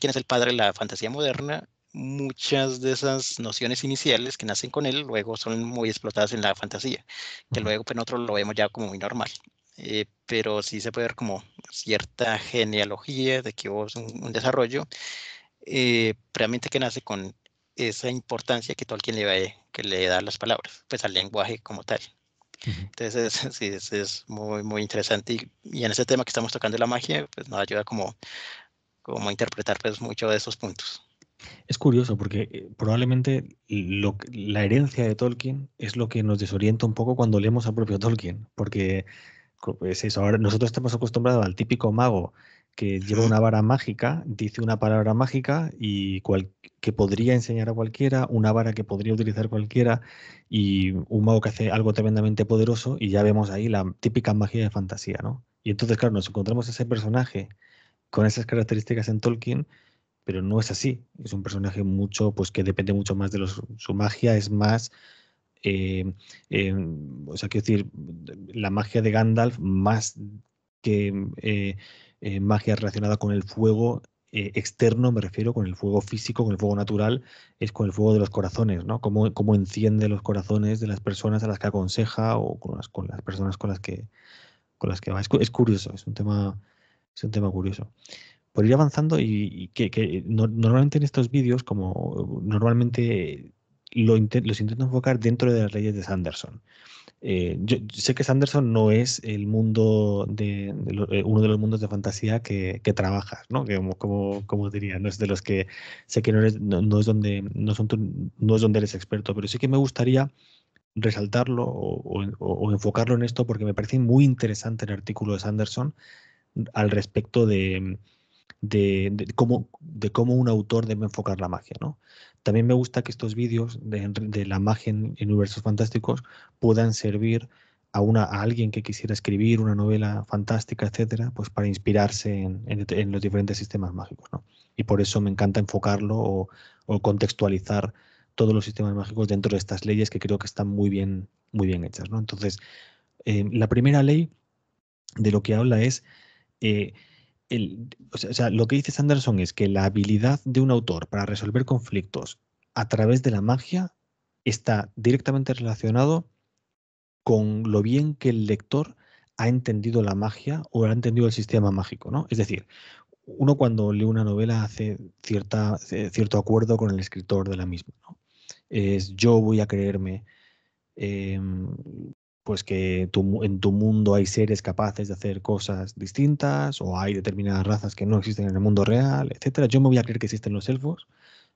quien es el padre de la fantasía moderna, muchas de esas nociones iniciales que nacen con él luego son muy explotadas en la fantasía, que luego pues, nosotros lo vemos ya como muy normal. Eh, pero sí se puede ver como cierta genealogía de que hubo un, desarrollo eh, realmente que nace con esa importancia que Tolkien le, eh, que le da a las palabras, pues al lenguaje como tal. Entonces, sí, es, muy, muy interesante. Y, en ese tema que estamos tocando, la magia, pues nos ayuda como, como a interpretar pues, mucho de esos puntos.
Es curioso porque eh, probablemente la herencia de Tolkien es lo que nos desorienta un poco cuando leemos al propio Tolkien, porque pues, es eso. Ahora nosotros estamos acostumbrados al típico mago que lleva una vara mágica, dice una palabra mágica y que podría enseñar a cualquiera, una vara que podría utilizar cualquiera y un mago que hace algo tremendamente poderoso y ya vemos ahí la típica magia de fantasía, ¿no? Y entonces, claro, nos encontramos ese personaje con esas características en Tolkien, pero no es así. Es un personaje mucho, pues que depende mucho más de su magia, es más eh, eh, o sea, quiero decir, la magia de Gandalf más que eh, eh, magia relacionada con el fuego eh, externo, me refiero, con el fuego físico, con el fuego natural, es con el fuego de los corazones, ¿no? Cómo, enciende los corazones de las personas a las que aconseja o con las, personas con las que, con las que va. Es, curioso, es un tema, es un tema curioso por ir avanzando y, que, normalmente en estos vídeos, como normalmente los intento enfocar dentro de las leyes de Sanderson. Eh, yo, sé que Sanderson no es el mundo de, eh, uno de los mundos de fantasía que, trabajas, ¿no? como, diría, no es de los que sé que no, es donde es donde eres experto, pero sí que me gustaría resaltarlo o, enfocarlo en esto porque me parece muy interesante el artículo de Sanderson al respecto de, cómo, de cómo un autor debe enfocar la magia, ¿no? También me gusta que estos vídeos de, la imagen en universos fantásticos puedan servir a, una, alguien que quisiera escribir una novela fantástica, etcétera, pues para inspirarse en, los diferentes sistemas mágicos. Y por eso me encanta enfocarlo o, contextualizar todos los sistemas mágicos dentro de estas leyes que creo que están muy bien, muy bien hechas. Entonces, eh, la primera ley de lo que habla es eh, o sea, lo que dice Sanderson es que la habilidad de un autor para resolver conflictos a través de la magia está directamente relacionado con lo bien que el lector ha entendido la magia o ha entendido el sistema mágico, ¿no? Es decir, uno cuando lee una novela hace cierta, eh, cierto acuerdo con el escritor de la misma, Es yo voy a creerme em, pues que en tu mundo hay seres capaces de hacer cosas distintas o hay determinadas razas que no existen en el mundo real, etcétera. Yo me voy a creer que existen los elfos,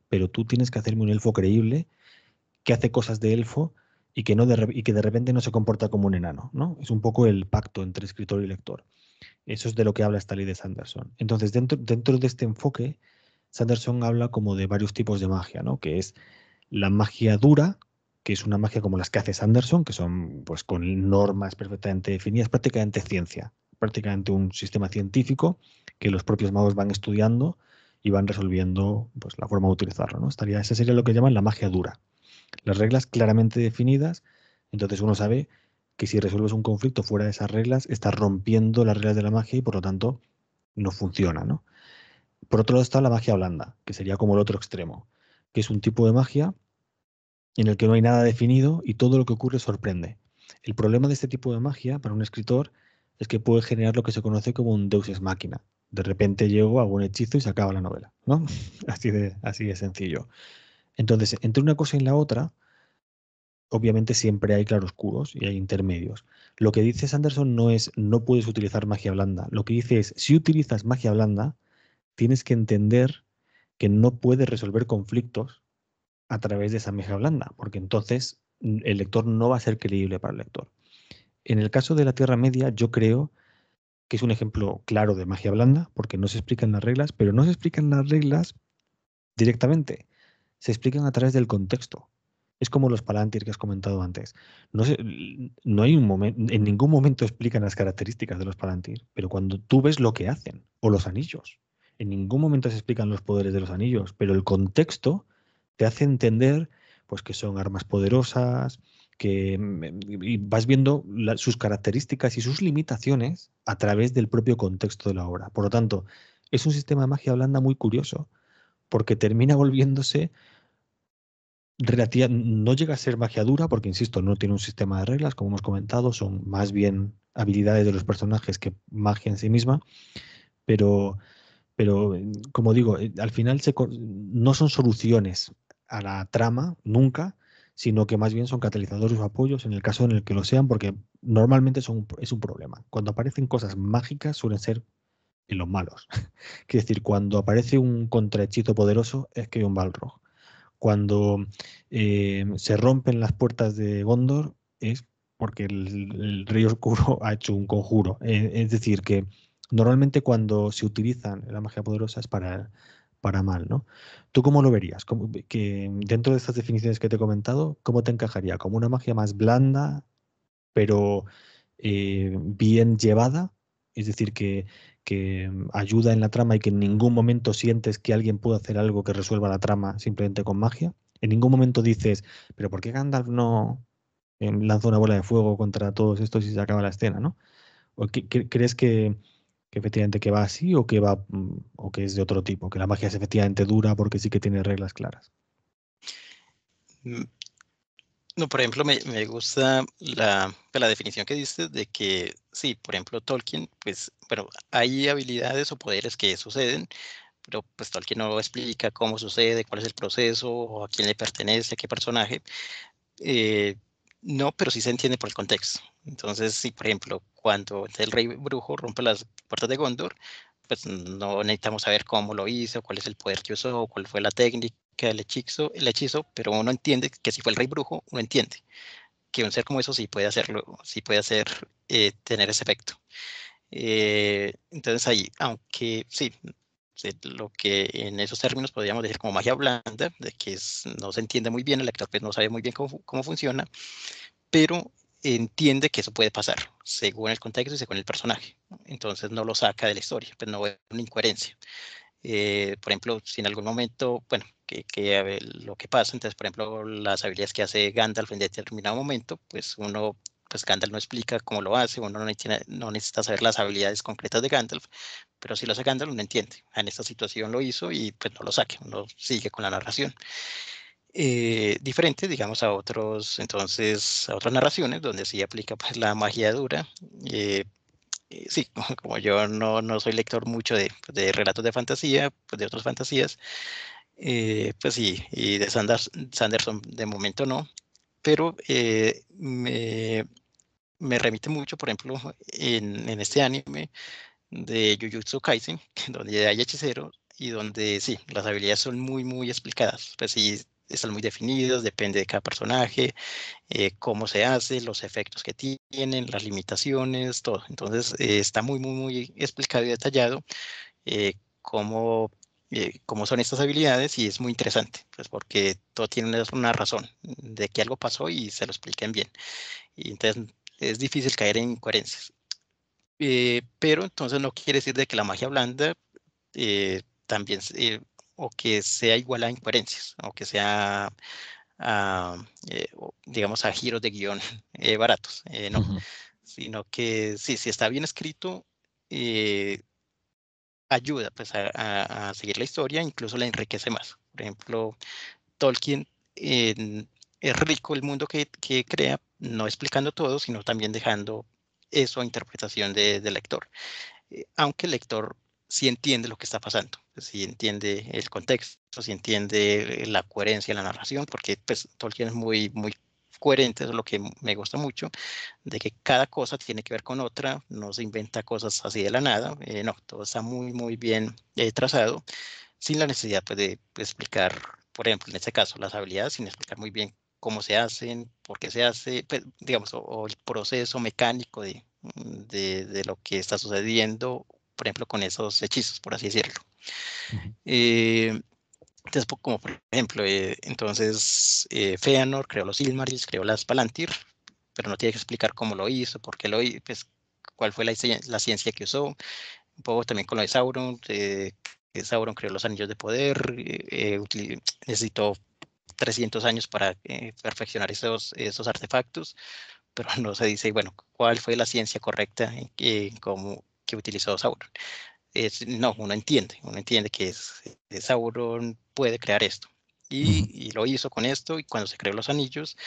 pero tú tienes que hacerme un elfo creíble que hace cosas de elfo y que, no de, y que de repente no se comporta como un enano, ¿no? Es un poco el pacto entre escritor y lector. Eso es de lo que habla esta de Sanderson. Entonces, dentro, dentro de este enfoque, Sanderson habla como de varios tipos de magia, ¿no? Que es la magia dura, que es una magia como las que hace Sanderson, que son pues con normas perfectamente definidas, prácticamente ciencia, prácticamente un sistema científico que los propios magos van estudiando y van resolviendo pues, la forma de utilizarlo. ¿no? Estaría, esa sería lo que llaman la magia dura. Las reglas claramente definidas, entonces uno sabe que si resuelves un conflicto fuera de esas reglas, estás rompiendo las reglas de la magia y por lo tanto no funciona. ¿no? Por otro lado está la magia blanda, que sería como el otro extremo, que es un tipo de magia en el que no hay nada definido y todo lo que ocurre sorprende. El problema de este tipo de magia para un escritor es que puede generar lo que se conoce como un deus ex machina. De repente llego, a un hechizo y se acaba la novela, ¿no? Así de, así de sencillo. Entonces, entre una cosa y la otra, obviamente siempre hay claroscuros y hay intermedios. Lo que dice Sanderson no es no puedes utilizar magia blanda. Lo que dice es si utilizas magia blanda, tienes que entender que no puedes resolver conflictos a través de esa magia blanda, porque entonces mm, el lector no va a ser creíble para el lector. En el caso de la Tierra Media, yo creo que es un ejemplo claro de magia blanda, porque no se explican las reglas, pero no se explican las reglas directamente, se explican a través del contexto. Es como los palantir que has comentado antes. No, no hay un momento, en ningún momento explican las características de los palantir, pero cuando tú ves lo que hacen, o los anillos, en ningún momento se explican los poderes de los anillos, pero el contexto te hace entender pues que son armas poderosas, que mm, em, y vas viendo sus características y sus limitaciones a través del propio contexto de la obra. Por lo tanto, es un sistema de magia blanda muy curioso, porque termina volviéndose relativa, no llega a ser magia dura, porque insisto, no tiene un sistema de reglas, como hemos comentado, son más bien habilidades de los personajes que magia en sí misma, pero, pero em, como digo, eh, al final no son soluciones a la trama nunca, sino que más bien son catalizadores o apoyos en el caso en el que lo sean, porque normalmente es un problema. Cuando aparecen cosas mágicas suelen ser en los malos. Quiere decir, cuando aparece un contrahechizo poderoso es que hay un Balrog. Cuando eh, se rompen las puertas de Gondor es porque el, rey oscuro ha hecho un conjuro. E, es decir, que normalmente cuando se utilizan la magia poderosa es para para mal, ¿no? ¿Tú cómo lo verías? que dentro de estas definiciones que te he comentado, ¿cómo te encajaría? ¿Como una magia más blanda, pero eh, bien llevada? Es decir, que, ayuda en la trama y que en ningún momento sientes que alguien puede hacer algo que resuelva la trama simplemente con magia. En ningún momento dices, pero ¿por qué Gandalf no eh, lanza una bola de fuego contra todos estos y se acaba la escena? ¿no? ¿O qué, ¿Crees que, que efectivamente que va así o que va mm, o que es de otro tipo, que la magia es efectivamente dura porque sí que tiene reglas claras. Mm,
no, por ejemplo, me, me gusta la, la, definición que diste de que sí, por ejemplo, Tolkien, pues, bueno, hay habilidades o poderes que suceden, pero pues Tolkien no explica cómo sucede, cuál es el proceso, o a quién le pertenece, a qué personaje. Eh, no, pero sí se entiende por el contexto. Entonces, si por ejemplo cuando el rey brujo rompe las puertas de Gondor, pues no necesitamos saber cómo lo hizo, cuál es el poder que usó, cuál fue la técnica, el hechizo, el hechizo, pero uno entiende que si fue el rey brujo, uno entiende que un ser como eso sí puede hacerlo, sí puede hacer, eh, tener ese efecto. Eh, entonces ahí, aunque sí, lo que en esos términos podríamos decir como magia blanda, de que no se entiende muy bien, el actor pues, no sabe muy bien cómo, cómo funciona, pero entiende que eso puede pasar, según el contexto y según el personaje. Entonces no lo saca de la historia, pero pues, no es una incoherencia. Eh, por ejemplo, si en algún momento, bueno, que, que lo que pasa, entonces, por ejemplo, las habilidades que hace Gandalf en determinado momento, pues uno, pues Gandalf no explica cómo lo hace, uno no, no necesita saber las habilidades concretas de Gandalf, pero si lo hace Gandalf, uno entiende. En esta situación lo hizo y pues no lo saque, uno sigue con la narración eh, diferente, digamos, a otros, entonces, a otras narraciones donde sí aplica pues, la magia dura. Eh, eh, sí, como, yo no, no, soy lector mucho de, de relatos de fantasía, pues, de otras fantasías, eh, pues sí, y de Sanderson de momento no, pero me, me, remite mucho, por ejemplo, en, en este anime de Jujutsu Kaisen, donde hay hechiceros y donde sí, las habilidades son muy, muy explicadas. Pues sí, están muy definidos, depende de cada personaje, eh, cómo se hace, los efectos que tienen, las limitaciones, todo. Entonces eh, está muy, muy, muy explicado y detallado eh, cómo, cómo, son estas habilidades y es muy interesante, pues porque todo tiene una razón de que algo pasó y se lo expliquen bien. Y entonces es difícil caer en incoherencias. pero entonces no quiere decir de que la magia blanda también o que sea igual a incoherencias o que sea ah, eh, digamos, a giros de guión eh, baratos, eh, no, sino que sí, si está bien escrito, ayuda pues, a, seguir la historia, incluso la enriquece más. Por ejemplo, Tolkien es rico el mundo que, que, crea, no explicando todo, sino también dejando eso a interpretación del lector. aunque el lector si entiende lo que está pasando, si entiende el contexto, si entiende la coherencia de la narración, porque pues, Tolkien es muy, muy coherente, es lo que me gusta mucho, de que cada cosa tiene que ver con otra, no se inventa cosas así de la nada, eh, no, todo está muy, muy bien eh, trazado, sin la necesidad pues, de explicar, por ejemplo, en este caso, las habilidades, sin explicar muy bien cómo se hacen, por qué se hace, pues, digamos, o, el proceso mecánico de, de, de, lo que está sucediendo por ejemplo, con esos hechizos, por así decirlo. Eh, entonces, como por ejemplo, eh, entonces eh, Feanor creó los Silmarils, creó las Palantir, pero no tiene que explicar cómo lo hizo, por qué lo hizo, pues, cuál fue la, la ciencia que usó. Un poco también con lo de Sauron, Sauron creó los anillos de poder, eh, necesitó 300 años para perfeccionar esos, esos artefactos, pero no se dice, bueno, cuál fue la ciencia correcta, eh, cómo, que utilizó Sauron. Es, no, uno entiende, uno entiende que es, eh, Sauron puede crear esto. Y, y, lo hizo con esto y cuando se creó los anillos,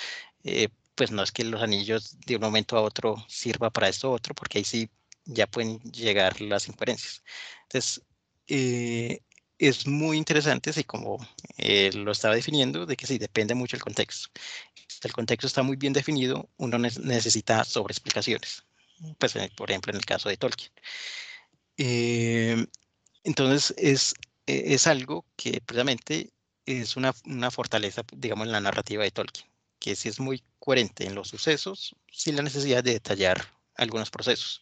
eh, pues no es que los anillos de un momento a otro sirva para esto o otro, porque ahí sí ya pueden llegar las incoherencias. Entonces, eh, es muy interesante, así como lo estaba definiendo, de que sí, depende mucho el contexto. Si el contexto está muy bien definido, uno ne necesita sobreexplicaciones. Mm, pues, por ejemplo, en el caso de Tolkien. Eh, entonces, es, e, es algo que precisamente es una, una, fortaleza, digamos, en la narrativa de Tolkien, que sí es muy coherente en los sucesos, sin la necesidad de detallar algunos procesos.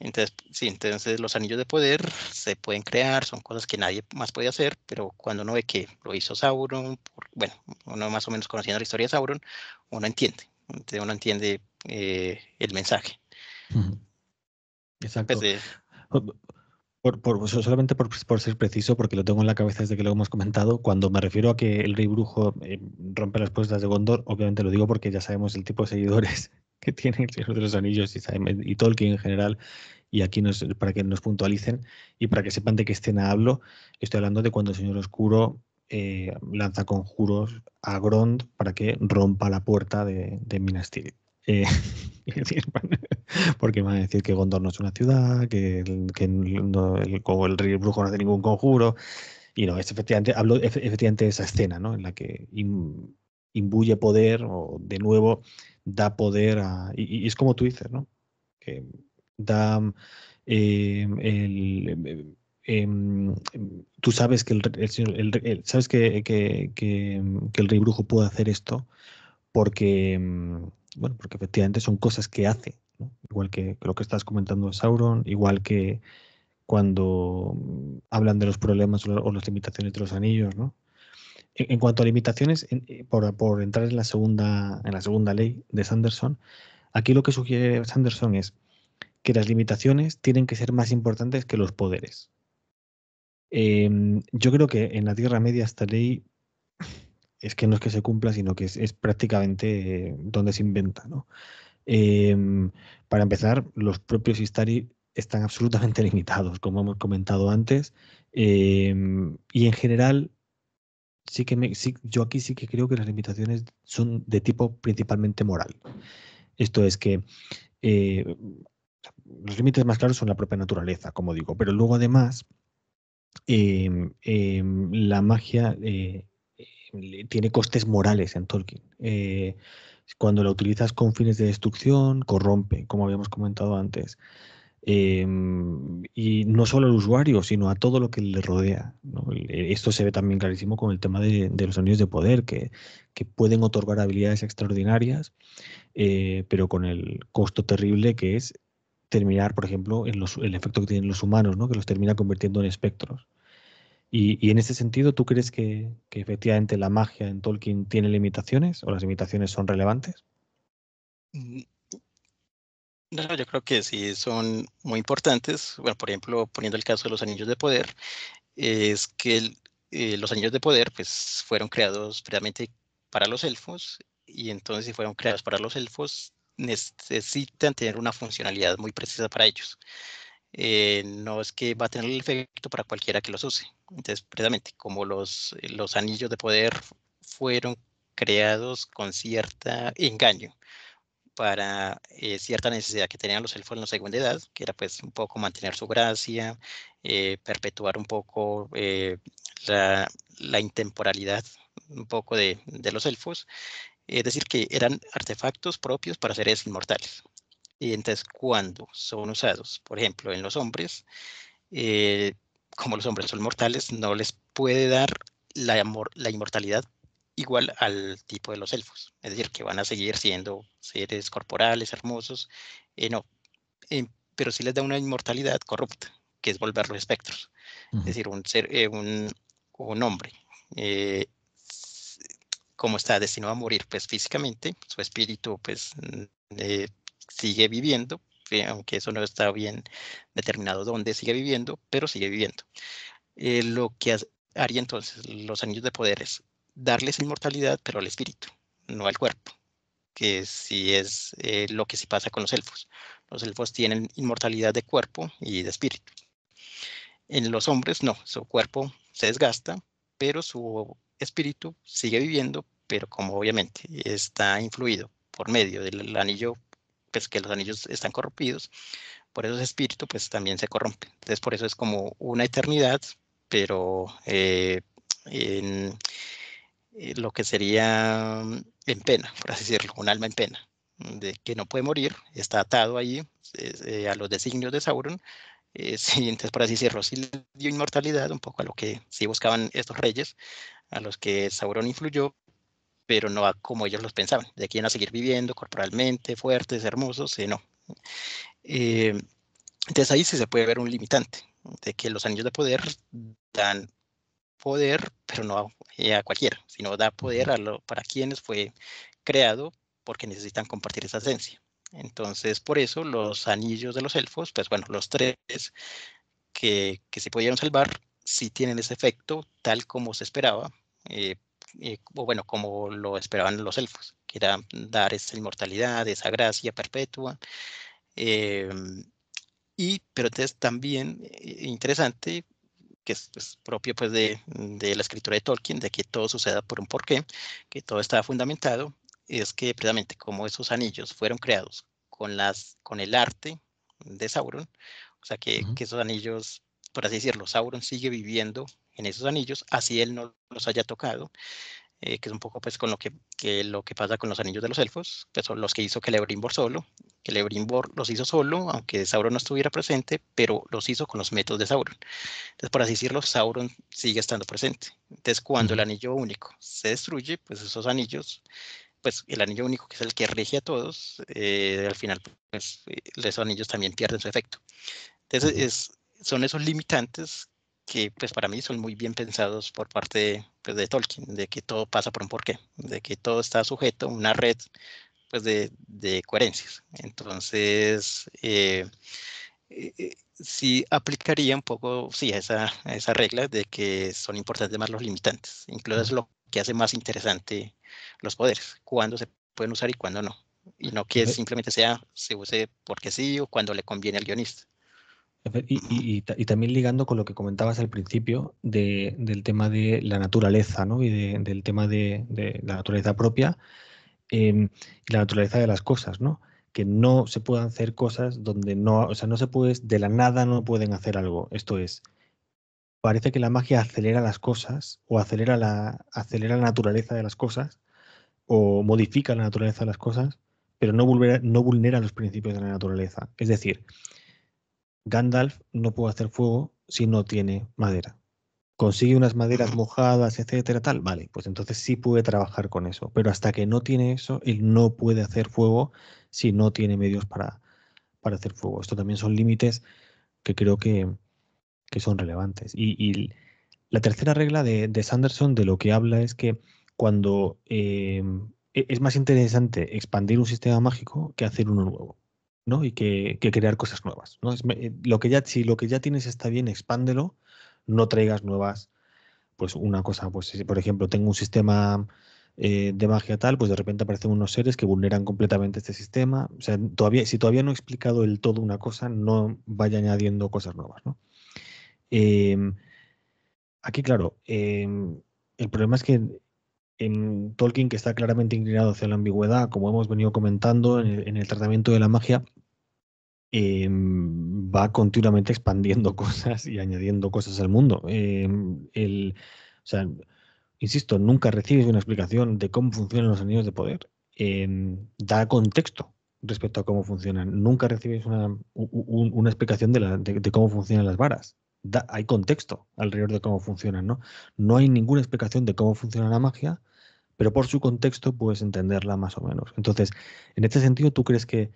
Entonces, sí, entonces los anillos de poder se pueden crear, son cosas que nadie más puede hacer, pero cuando uno ve que lo hizo Sauron, bueno, uno más o menos conociendo la historia de Sauron, uno entiende, uno entiende eh, el mensaje. Exacto.
Por, solamente por, ser preciso, porque lo tengo en la cabeza desde que lo hemos comentado, cuando me refiero a que el rey brujo eh, rompe las puertas de Gondor, obviamente lo digo porque ya sabemos el tipo de seguidores que tiene el Señor de los Anillos y, Tolkien en general, y aquí para que nos puntualicen y para que sepan de qué escena hablo, estoy hablando de cuando el Señor Oscuro eh, lanza conjuros a Grond para que rompa la puerta de, de Minas Tirith. Eh, porque van a decir que Gondor no es una ciudad, que, el, que el, el, brujo no hace ningún conjuro. Y no, es efectivamente, hablo efectivamente esa escena, ¿no? En la que imbuye poder o de nuevo da poder a. Y, es como tú dices, ¿no? Que da em, em, em, tú sabes que el, sabes que, el rey brujo puede hacer esto porque bueno porque efectivamente son cosas que hace igual que, lo que estás comentando Sauron, igual que cuando mm, hablan de los problemas o las limitaciones de los anillos, ¿no? En, cuanto a limitaciones, eh, por, entrar en la, segunda, en la segunda ley de Sanderson, aquí lo que sugiere Sanderson es que las limitaciones tienen que ser más importantes que los poderes. Em, yo creo que en la Tierra Media esta ley es que no es que se cumpla, sino que es, es prácticamente eh, donde se inventa, ¿no? Em, para empezar, los propios Istari están absolutamente limitados, como hemos comentado antes. Em, y en general, sí que yo aquí sí que creo que las limitaciones son de tipo principalmente moral. Esto es que eh, los límites más claros son la propia naturaleza, como digo, pero luego además em, la magia eh, tiene costes morales en Tolkien. Eh, cuando la utilizas con fines de destrucción, corrompe, como habíamos comentado antes. Em, y no solo al usuario, sino a todo lo que le rodea. E, esto se ve también clarísimo con el tema de, los anillos de poder, que, pueden otorgar habilidades extraordinarias, eh, pero con el costo terrible que es terminar, por ejemplo, en el efecto que tienen los humanos, que los termina convirtiendo en espectros. Y, en ese sentido, ¿tú crees que, efectivamente la magia en Tolkien tiene limitaciones o las limitaciones son relevantes?
Mm, no, yo creo que sí son muy importantes. Bueno, por ejemplo, poniendo el caso de los anillos de poder, es que eh, los anillos de poder pues, fueron creados previamente para los elfos y entonces si fueron creados para los elfos necesitan tener una funcionalidad muy precisa para ellos. Eh, no es que va a tener el efecto para cualquiera que los use. Entonces, precisamente, como los, eh, los anillos de poder fueron creados con cierta engaño para eh, cierta necesidad que tenían los elfos en la segunda edad, que era pues un poco mantener su gracia, eh, perpetuar un poco la, intemporalidad un poco de, de los elfos, es decir, que eran artefactos propios para seres inmortales. Y entonces cuando son usados, por ejemplo, en los hombres, eh, como los hombres son mortales, no les puede dar la, la inmortalidad igual al tipo de los elfos. Es decir, que van a seguir siendo seres corporales, hermosos. Eh, no, em, pero sí les da una inmortalidad corrupta, que es volver los espectros. Es decir, un, ser, eh, un, hombre, eh, como está destinado a morir pues, físicamente, su espíritu pues, sigue viviendo, aunque eso no está bien determinado dónde sigue viviendo, pero sigue viviendo. Eh, lo que haría entonces los anillos de poder es darles inmortalidad, pero al espíritu, no al cuerpo, que si es eh, lo que se pasa con los elfos. Los elfos tienen inmortalidad de cuerpo y de espíritu. En los hombres no, su cuerpo se desgasta, pero su espíritu sigue viviendo, pero como obviamente está influido por medio del anillo pues que los anillos están corrompidos, por eso ese espíritu pues también se corrompe. Entonces por eso es como una eternidad, pero eh, en, eh, lo que sería mm, en pena, por así decirlo, un alma en pena, de que no puede morir, está atado ahí eh, a los designios de Sauron, eh, entonces por así decirlo, sí le dio inmortalidad un poco a lo que sí buscaban estos reyes, a los que Sauron influyó, pero no a como ellos los pensaban. De que iban a seguir viviendo corporalmente, fuertes, hermosos, sino. Eh, no. Eh, entonces ahí sí se puede ver un limitante, de que los anillos de poder dan poder, pero no a, cualquier, eh, cualquiera, sino da poder a lo, para quienes fue creado porque necesitan compartir esa esencia. Entonces, por eso los anillos de los elfos, pues bueno, los tres que, que se pudieron salvar, sí tienen ese efecto tal como se esperaba, eh, eh, bueno, como lo esperaban los elfos, que era dar esa inmortalidad, esa gracia perpetua. Em, y, pero entonces también eh, interesante, que es propio pues, de, la escritura de Tolkien, de que todo suceda por un porqué, que todo está fundamentado, es que precisamente como esos anillos fueron creados con, las, con el arte de Sauron, o sea que esos anillos por así decirlo, Sauron sigue viviendo en esos anillos, así él no los haya tocado, eh, que es un poco pues con lo que, lo que pasa con los anillos de los elfos, que son los que hizo que Celebrimbor solo, Celebrimbor los hizo solo, aunque Sauron no estuviera presente, pero los hizo con los métodos de Sauron. Entonces, por así decirlo, Sauron sigue estando presente. Entonces, cuando el anillo único se destruye, pues esos anillos pues el anillo único que es el que rige a todos, eh, al final pues, los eh, anillos también pierden su efecto. Entonces es, son esos limitantes que pues para mí son muy bien pensados por parte pues, de Tolkien, de que todo pasa por un porqué, de que todo está sujeto a una red pues, de, coherencias. Entonces, eh, eh, eh, sí aplicaría un poco, sí, esa, esa regla de que son importantes más los limitantes, incluso es lo que hace más interesante los poderes, cuándo se pueden usar y cuándo no, y no que simplemente sea, se use porque sí o cuando le conviene al guionista.
Y, también ligando con lo que comentabas al principio del tema de la naturaleza, ¿no? Y del tema de, la naturaleza propia em, y la naturaleza de las cosas, ¿no? Que no se puedan hacer cosas donde no, o sea, no se puede, de la nada no pueden hacer algo. Esto es, parece que la magia acelera las cosas o acelera la, acelera la naturaleza de las cosas o modifica la naturaleza de las cosas, pero no, vulnera, no vulnera los principios de la naturaleza. Es decir, Gandalf no puede hacer fuego si no tiene madera. Consigue unas maderas mojadas, etcétera, tal, vale, pues entonces sí puede trabajar con eso. Pero hasta que no tiene eso, él no puede hacer fuego si no tiene medios para, para hacer fuego. Esto también son límites que creo que, son relevantes. Y, la tercera regla de, Sanderson de lo que habla es que cuando eh, e, es más interesante expandir un sistema mágico que hacer uno nuevo y que, crear cosas nuevas. Eh, lo que ya, si lo que ya tienes está bien, expándelo, no traigas nuevas. Pues una cosa, pues por ejemplo tengo un sistema eh, de magia tal, pues de repente aparecen unos seres que vulneran completamente este sistema. O sea, todavía, si todavía no he explicado el todo una cosa, no vaya añadiendo cosas nuevas. Em, aquí, claro, em, el problema es que en Tolkien que está claramente inclinado hacia la ambigüedad, como hemos venido comentando en el, tratamiento de la magia, em, va continuamente expandiendo cosas y añadiendo cosas al mundo. Em, insisto, nunca recibes una explicación de cómo funcionan los anillos de poder. Em, da contexto respecto a cómo funcionan. Nunca recibes una, explicación de cómo funcionan las varas hay contexto alrededor de cómo funcionan, ¿no? No hay ninguna explicación de cómo funciona la magia, pero por su contexto puedes entenderla más o menos. Entonces, en este sentido, ¿tú crees que,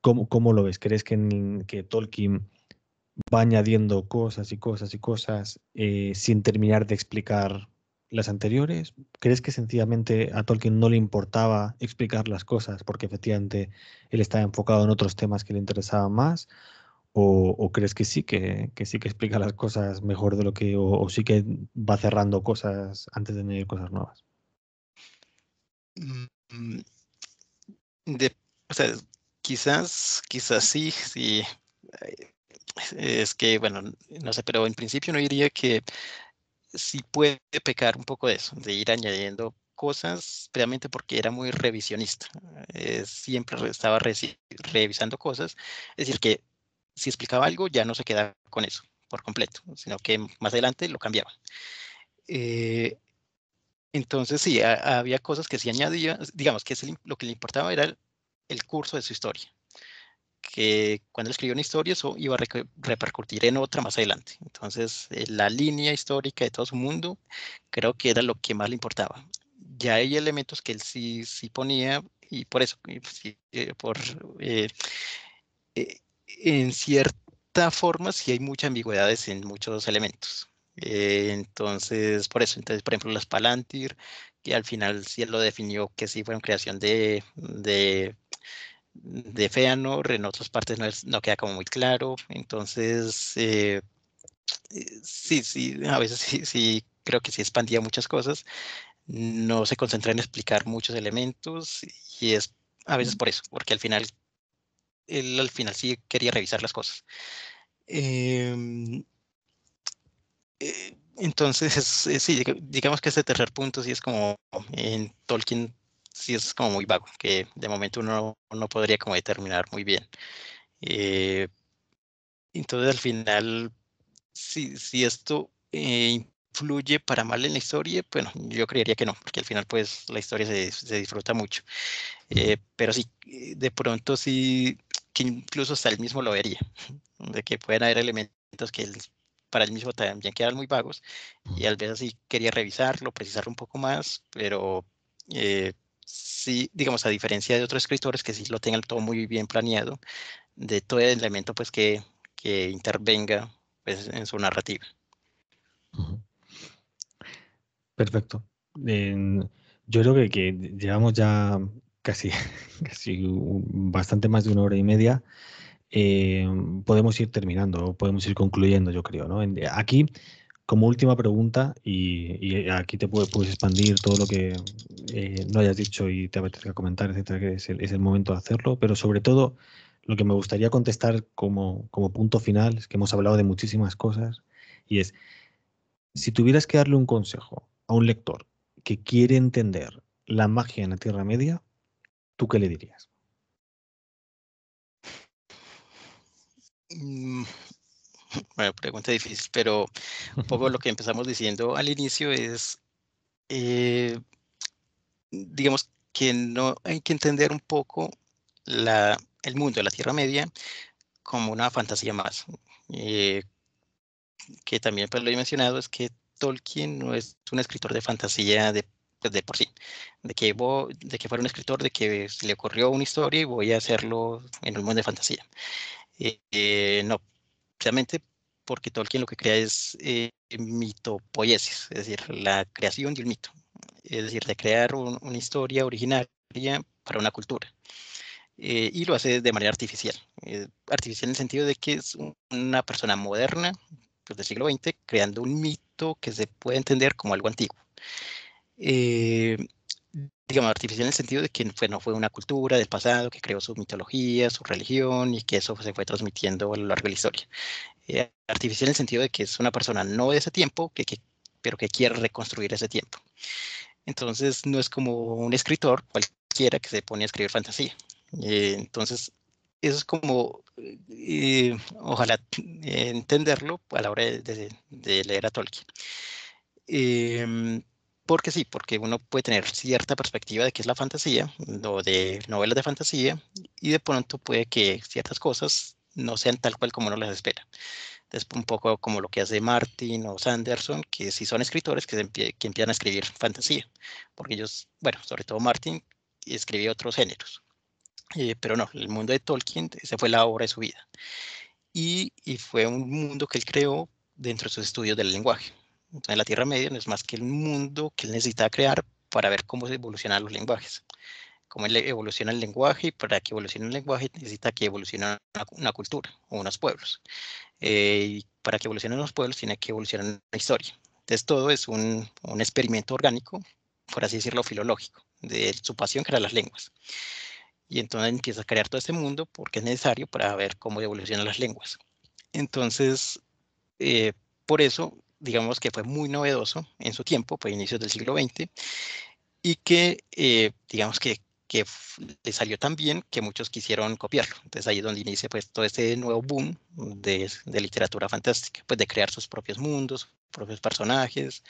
¿Cómo, lo ves? ¿Crees que, que, Tolkien va añadiendo cosas y cosas y cosas eh, sin terminar de explicar las anteriores? ¿Crees que sencillamente a Tolkien no le importaba explicar las cosas porque efectivamente él estaba enfocado en otros temas que le interesaban más? O, crees que sí, que, sí que explica las cosas mejor de lo que, o, sí que va cerrando cosas antes de añadir cosas nuevas?
Mm, mm, o sea, quizás, quizás sí, sí. Eh, es que, bueno, no sé, pero en principio no diría que sí puede pecar un poco de eso, de ir añadiendo cosas, realmente porque era muy revisionista. Eh, siempre estaba revisando cosas. Es decir, que si explicaba algo, ya no se quedaba con eso por completo, sino que más adelante lo cambiaba. Eh, entonces, sí, había cosas que sí añadía, digamos que lo que le importaba era el, curso de su historia, que cuando escribió una historia eso iba a repercutir en otra más adelante. Entonces, eh, la línea histórica de todo su mundo creo que era lo que más le importaba. Ya hay elementos que él sí, sí ponía y por eso, pues, eh, por en cierta forma sí hay muchas ambigüedades en muchos elementos. Eh, entonces, por eso, entonces, por ejemplo, las Palantir, que al final sí lo definió que sí fueron creación de, de, de Feanor, en otras partes no, no queda como muy claro. Entonces, eh, sí, sí, a veces sí, sí, creo que sí expandía muchas cosas. No se concentra en explicar muchos elementos y es a veces por eso, porque al final él al final sí quería revisar las cosas. Em, eh, entonces, eh, sí, digamos que ese tercer punto sí es como en Tolkien, sí es como muy vago, que de momento uno no podría como determinar muy bien. Eh, entonces, al final, si, si esto influye para mal en la historia, bueno, yo creería que no, porque al final pues la historia se, se disfruta mucho. pero sí, de pronto sí que incluso hasta él mismo lo vería, de que pueden haber elementos que para él mismo también quedan muy vagos y al ver así quería revisarlo, precisarlo un poco más, pero eh, sí, digamos, a diferencia de otros escritores que sí lo tengan todo muy bien planeado, de todo el elemento pues que, que intervenga pues, en su narrativa.
Perfecto. yo creo que, que llevamos ya casi, bastante más de una hora y media, eh, podemos ir terminando, podemos ir concluyendo, yo creo. ¿no? aquí, como última pregunta, y, aquí te puedes, expandir todo lo que eh, no hayas dicho y te apetezca comentar, etcétera, que es el, es el, momento de hacerlo, pero sobre todo lo que me gustaría contestar como, como punto final es que hemos hablado de muchísimas cosas y es, si tuvieras que darle un consejo a un lector que quiere entender la magia en la Tierra Media, ¿tú qué le dirías?
Bueno, mm, pregunta difícil, pero un poco lo que empezamos diciendo al inicio es, eh, digamos, que no hay que entender un poco el mundo de la Tierra Media como una fantasía más. Eh, que también pues, lo he mencionado, es que Tolkien no es un escritor de fantasía de de por sí, de que, de que fuera un escritor, de que se le ocurrió una historia y voy a hacerlo en un mundo de fantasía. Eh, eh, no, precisamente porque Tolkien lo que crea es eh, mitopoiesis, es decir, la creación de un mito, es decir, de crear una historia originaria para una cultura. Eh, y lo hace de manera artificial. artificial en el sentido de que es una persona moderna, pues, del siglo XX, creando un mito que se puede entender como algo antiguo eh, digamos, artificial en el sentido de que no fue una cultura del pasado que creó su mitología, su religión y que eso se fue transmitiendo a lo largo de la historia. Eh, artificial en el sentido de que es una persona no de ese tiempo, que, pero que quiere reconstruir ese tiempo. Entonces no es como un escritor cualquiera que se pone a escribir fantasía. Eh, entonces eso es como, eh, ojalá entenderlo a la hora de, de, de leer a Tolkien porque sí, porque uno puede tener cierta perspectiva de qué es la fantasía mm, de novelas de fantasía y de pronto puede que ciertas cosas no sean tal cual como uno las espera. Es un poco como lo que hace Martin o Sanderson, que sí son escritores que, que empiezan a escribir fantasía, porque ellos, bueno, sobre todo Martin escribió otros géneros, eh, pero no, el mundo de Tolkien, esa fue la obra de su vida. y fue un mundo que él creó dentro de sus estudios del lenguaje entonces la Tierra Media, no es más que el mundo que él necesita crear para ver cómo se evolucionan los lenguajes. Cómo evoluciona el lenguaje y para que evolucione el lenguaje necesita que evolucione una, cultura o unos pueblos. Eh, y para que evolucionen los pueblos tiene que evolucionar una historia. Entonces todo es un, experimento orgánico, por así decirlo, filológico, de su pasión que las lenguas. Y entonces empieza a crear todo este mundo porque es necesario para ver cómo evolucionan las lenguas. Entonces, eh, por eso digamos que fue muy novedoso en su tiempo, fue inicios del siglo XX, y que, eh, digamos que, le salió tan bien que muchos quisieron copiarlo. Entonces ahí es donde inicia pues todo este nuevo boom de, literatura fantástica, pues de crear sus propios mundos, propios personajes,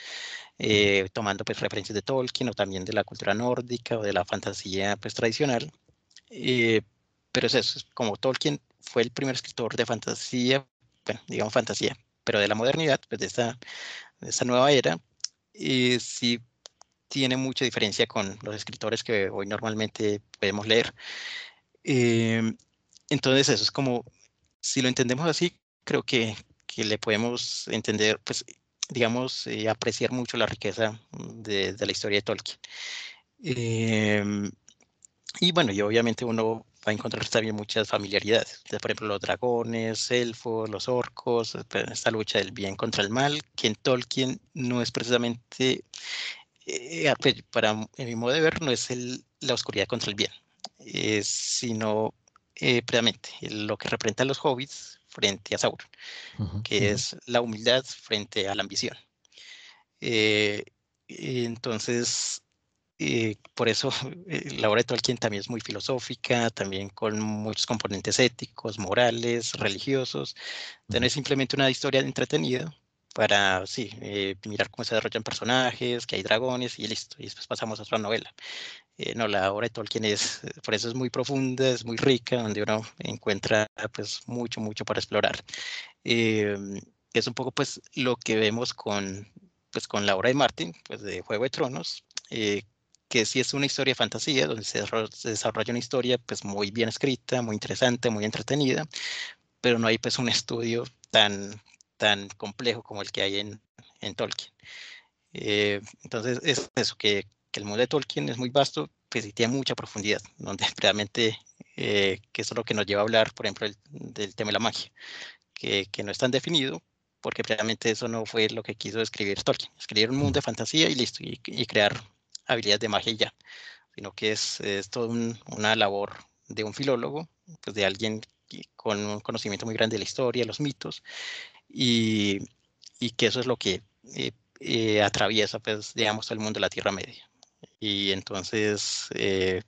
eh, tomando pues referencias de Tolkien o también de la cultura nórdica o de la fantasía pues tradicional. Eh, pero es eso, como Tolkien fue el primer escritor de fantasía, bueno, digamos fantasía, pero de la modernidad, pues de, esta, de nueva era, y eh, sí tiene mucha diferencia con los escritores que hoy normalmente podemos leer. Em, entonces eso es como, si lo entendemos así, creo que, que le podemos entender, pues digamos, eh, apreciar mucho la riqueza de, la historia de Tolkien. Em, y bueno, yo obviamente uno encontrar también muchas familiaridades. por ejemplo, los dragones, elfos, los orcos, eh, pues, esta lucha del bien contra el mal, que en Tolkien no es precisamente, eh, pues, para mi modo de ver, no es el, la oscuridad contra el bien, sino eh, lo que representan los hobbits frente a Sauron, que es la humildad frente a la ambición. Eh, entonces, eh, por eso eh, la obra de Tolkien también es muy filosófica, también con muchos componentes éticos, morales, religiosos. no es simplemente una historia entretenida para, sí, eh, mirar cómo se desarrollan personajes, que hay dragones y listo. Y después pasamos a otra novela. no, la obra de Tolkien es, por eso es muy profunda, es muy rica, donde uno encuentra pues mucho, mucho para explorar. es un poco pues lo que vemos con, pues, con la obra de Martin, pues de Juego de Tronos, que si es una historia de fantasía, donde se, desarrolla una historia pues muy bien escrita, muy interesante, muy entretenida, pero no hay pues un estudio tan, tan complejo como el que hay en, en Tolkien. Eh, entonces es eso, que, que el mundo de Tolkien es muy vasto, que pues, y tiene mucha profundidad, donde realmente, eh, que eso es lo que nos lleva a hablar, por ejemplo, del tema de la magia, que, no es tan definido, porque realmente eso no fue lo que quiso escribir Tolkien, escribir un mundo de fantasía y listo, y, y crear habilidades de magia sino que es, es toda un, una labor de un filólogo, pues de alguien con un conocimiento muy grande de la historia, los mitos, y, y que eso es lo que eh, eh, atraviesa, pues, digamos, todo el mundo de la Tierra Media. Y entonces eh,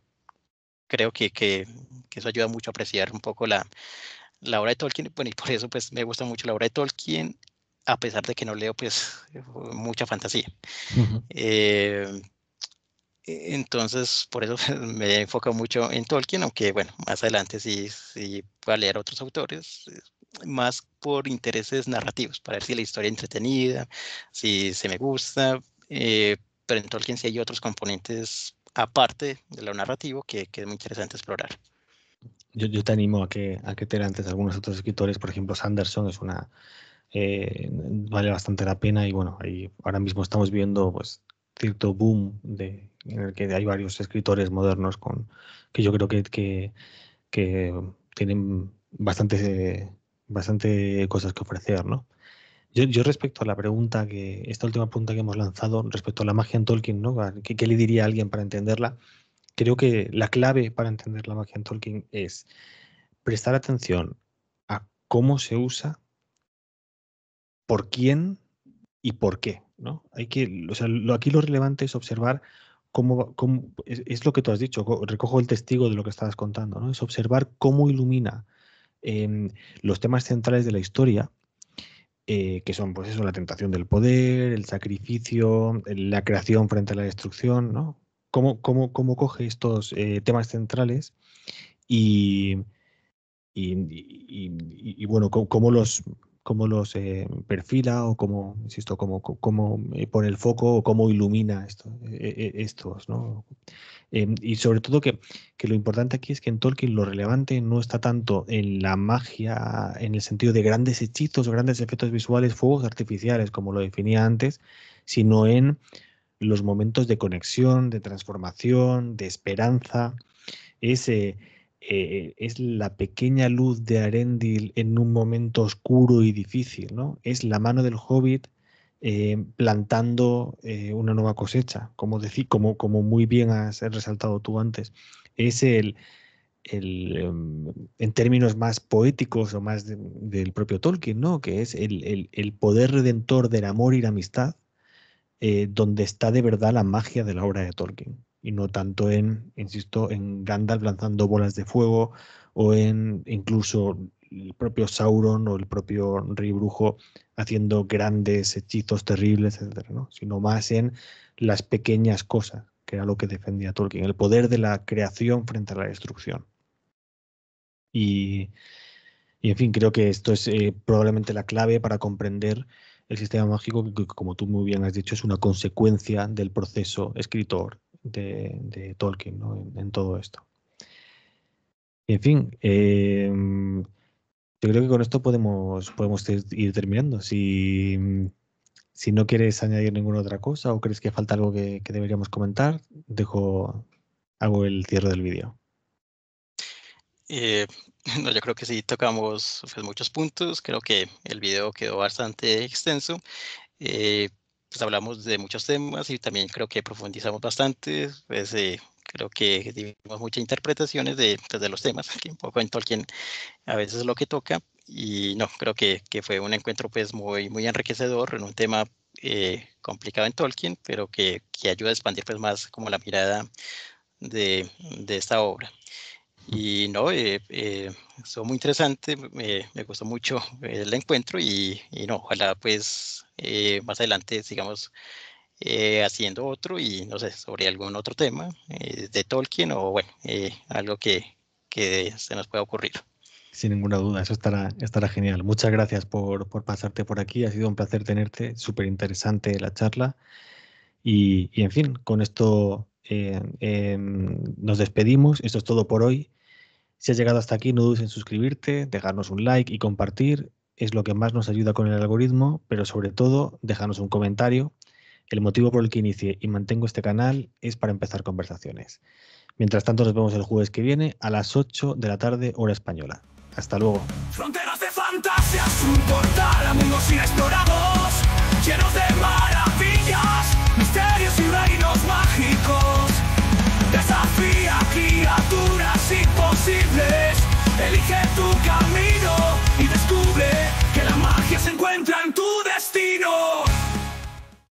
creo que, que, que, eso ayuda mucho a apreciar un poco la, la obra de Tolkien, y por eso, pues, me gusta mucho la obra de Tolkien, a pesar de que no leo, pues, mucha fantasía. E-, entonces, por eso me enfoco mucho en Tolkien, aunque bueno, más adelante sí, sí voy a leer otros autores, eh, más por intereses narrativos, para ver si la historia es entretenida, si se me gusta, eh, pero en Tolkien sí hay otros componentes aparte de lo narrativo que, que es muy interesante explorar.
Yo, te animo a que, a que te antes algunos otros escritores, por ejemplo, Sanderson es una... Eh, vale bastante la pena y bueno, ahí ahora mismo estamos viendo pues cierto boom de, en el que hay varios escritores modernos con, que yo creo que, que, tienen bastantes bastante cosas que ofrecer, ¿no? Yo, yo, respecto a la pregunta que, esta última pregunta que hemos lanzado respecto a la magia en Tolkien, ¿no? ¿Qué, le diría a alguien para entenderla? Creo que la clave para entender la magia en Tolkien es prestar atención a cómo se usa, por quién y por qué. ¿no? Hay que, aquí lo relevante es observar es, lo que tú has dicho, recojo el testigo de lo que estabas contando, ¿no? Es observar cómo ilumina los temas centrales de la historia, que son, pues eso, la tentación del poder, el sacrificio, la creación frente a la destrucción, ¿no? Cómo, coge estos temas centrales y, y bueno, cómo los cómo los eh, perfila o cómo, insisto, cómo, eh, pone el foco o cómo ilumina esto, e, e, estos. ¿no? Em, y sobre todo que, que, lo importante aquí es que en Tolkien lo relevante no está tanto en la magia, en el sentido de grandes hechizos, grandes efectos visuales, fuegos artificiales, como lo definía antes, sino en los momentos de conexión, de transformación, de esperanza. Ese, eh, es la pequeña luz de Arendil en un momento oscuro y difícil, ¿no? Es la mano del hobbit eh, plantando eh, una nueva cosecha, como, como, como, muy bien has resaltado tú antes. Es el, em, en términos más poéticos o más del propio Tolkien, ¿no? Que es el, poder redentor del amor y la amistad, donde está de verdad la magia de la obra de Tolkien y no tanto en, insisto, en Gandalf lanzando bolas de fuego o en incluso el propio Sauron o el propio Rey Brujo haciendo grandes hechizos terribles, etc. Sino más en las pequeñas cosas, que era lo que defendía Tolkien, el poder de la creación frente a la destrucción. Y, en fin, creo que esto es eh, probablemente la clave para comprender el sistema mágico, que como tú muy bien has dicho, es una consecuencia del proceso escritor de, Tolkien en, todo esto. en fin, em, yo creo que con esto podemos, podemos ir terminando. Si, si no quieres añadir ninguna otra cosa o crees que falta algo que, deberíamos comentar, dejo, hago el cierre del vídeo.
Eh, no, yo creo que sí tocamos pues, muchos puntos. Creo que el video quedó bastante extenso. Eh, pues hablamos de muchos temas y también creo que profundizamos bastante, pues eh, creo que dimos muchas interpretaciones de, pues, los temas, que un poco en Tolkien a veces es lo que toca, y no, creo que, fue un encuentro pues muy, muy enriquecedor en un tema eh, complicado en Tolkien, pero que, ayuda a expandir pues más como la mirada de, esta obra. Y no, eh, eh muy interesante, me gustó mucho el encuentro y, y no, ojalá pues eh, más adelante sigamos eh, haciendo otro y no sé, sobre algún otro tema eh, de Tolkien o bueno, algo que, que, se nos pueda ocurrir.
Sin ninguna duda, eso estará, estará genial. Muchas gracias por, por pasarte por aquí, ha sido un placer tenerte, súper interesante la charla. Y, y, en fin, con esto nos despedimos, esto es todo por hoy. Si has llegado hasta aquí, no dudes en suscribirte, dejarnos un like y compartir es lo que más nos ayuda con el algoritmo, pero sobre todo, déjanos un comentario. El motivo por el que inicie y mantengo este canal es para empezar conversaciones. Mientras tanto, nos vemos el jueves que viene a las 8 de la tarde, hora española. Hasta luego.
Fronteras de fantasias, un portal a mundos inexplorados, llenos de maravillas, misterios y reinos mágicos. Desafía criaturas imposibles, elige tu camino que la magia se encuentra en tu destino.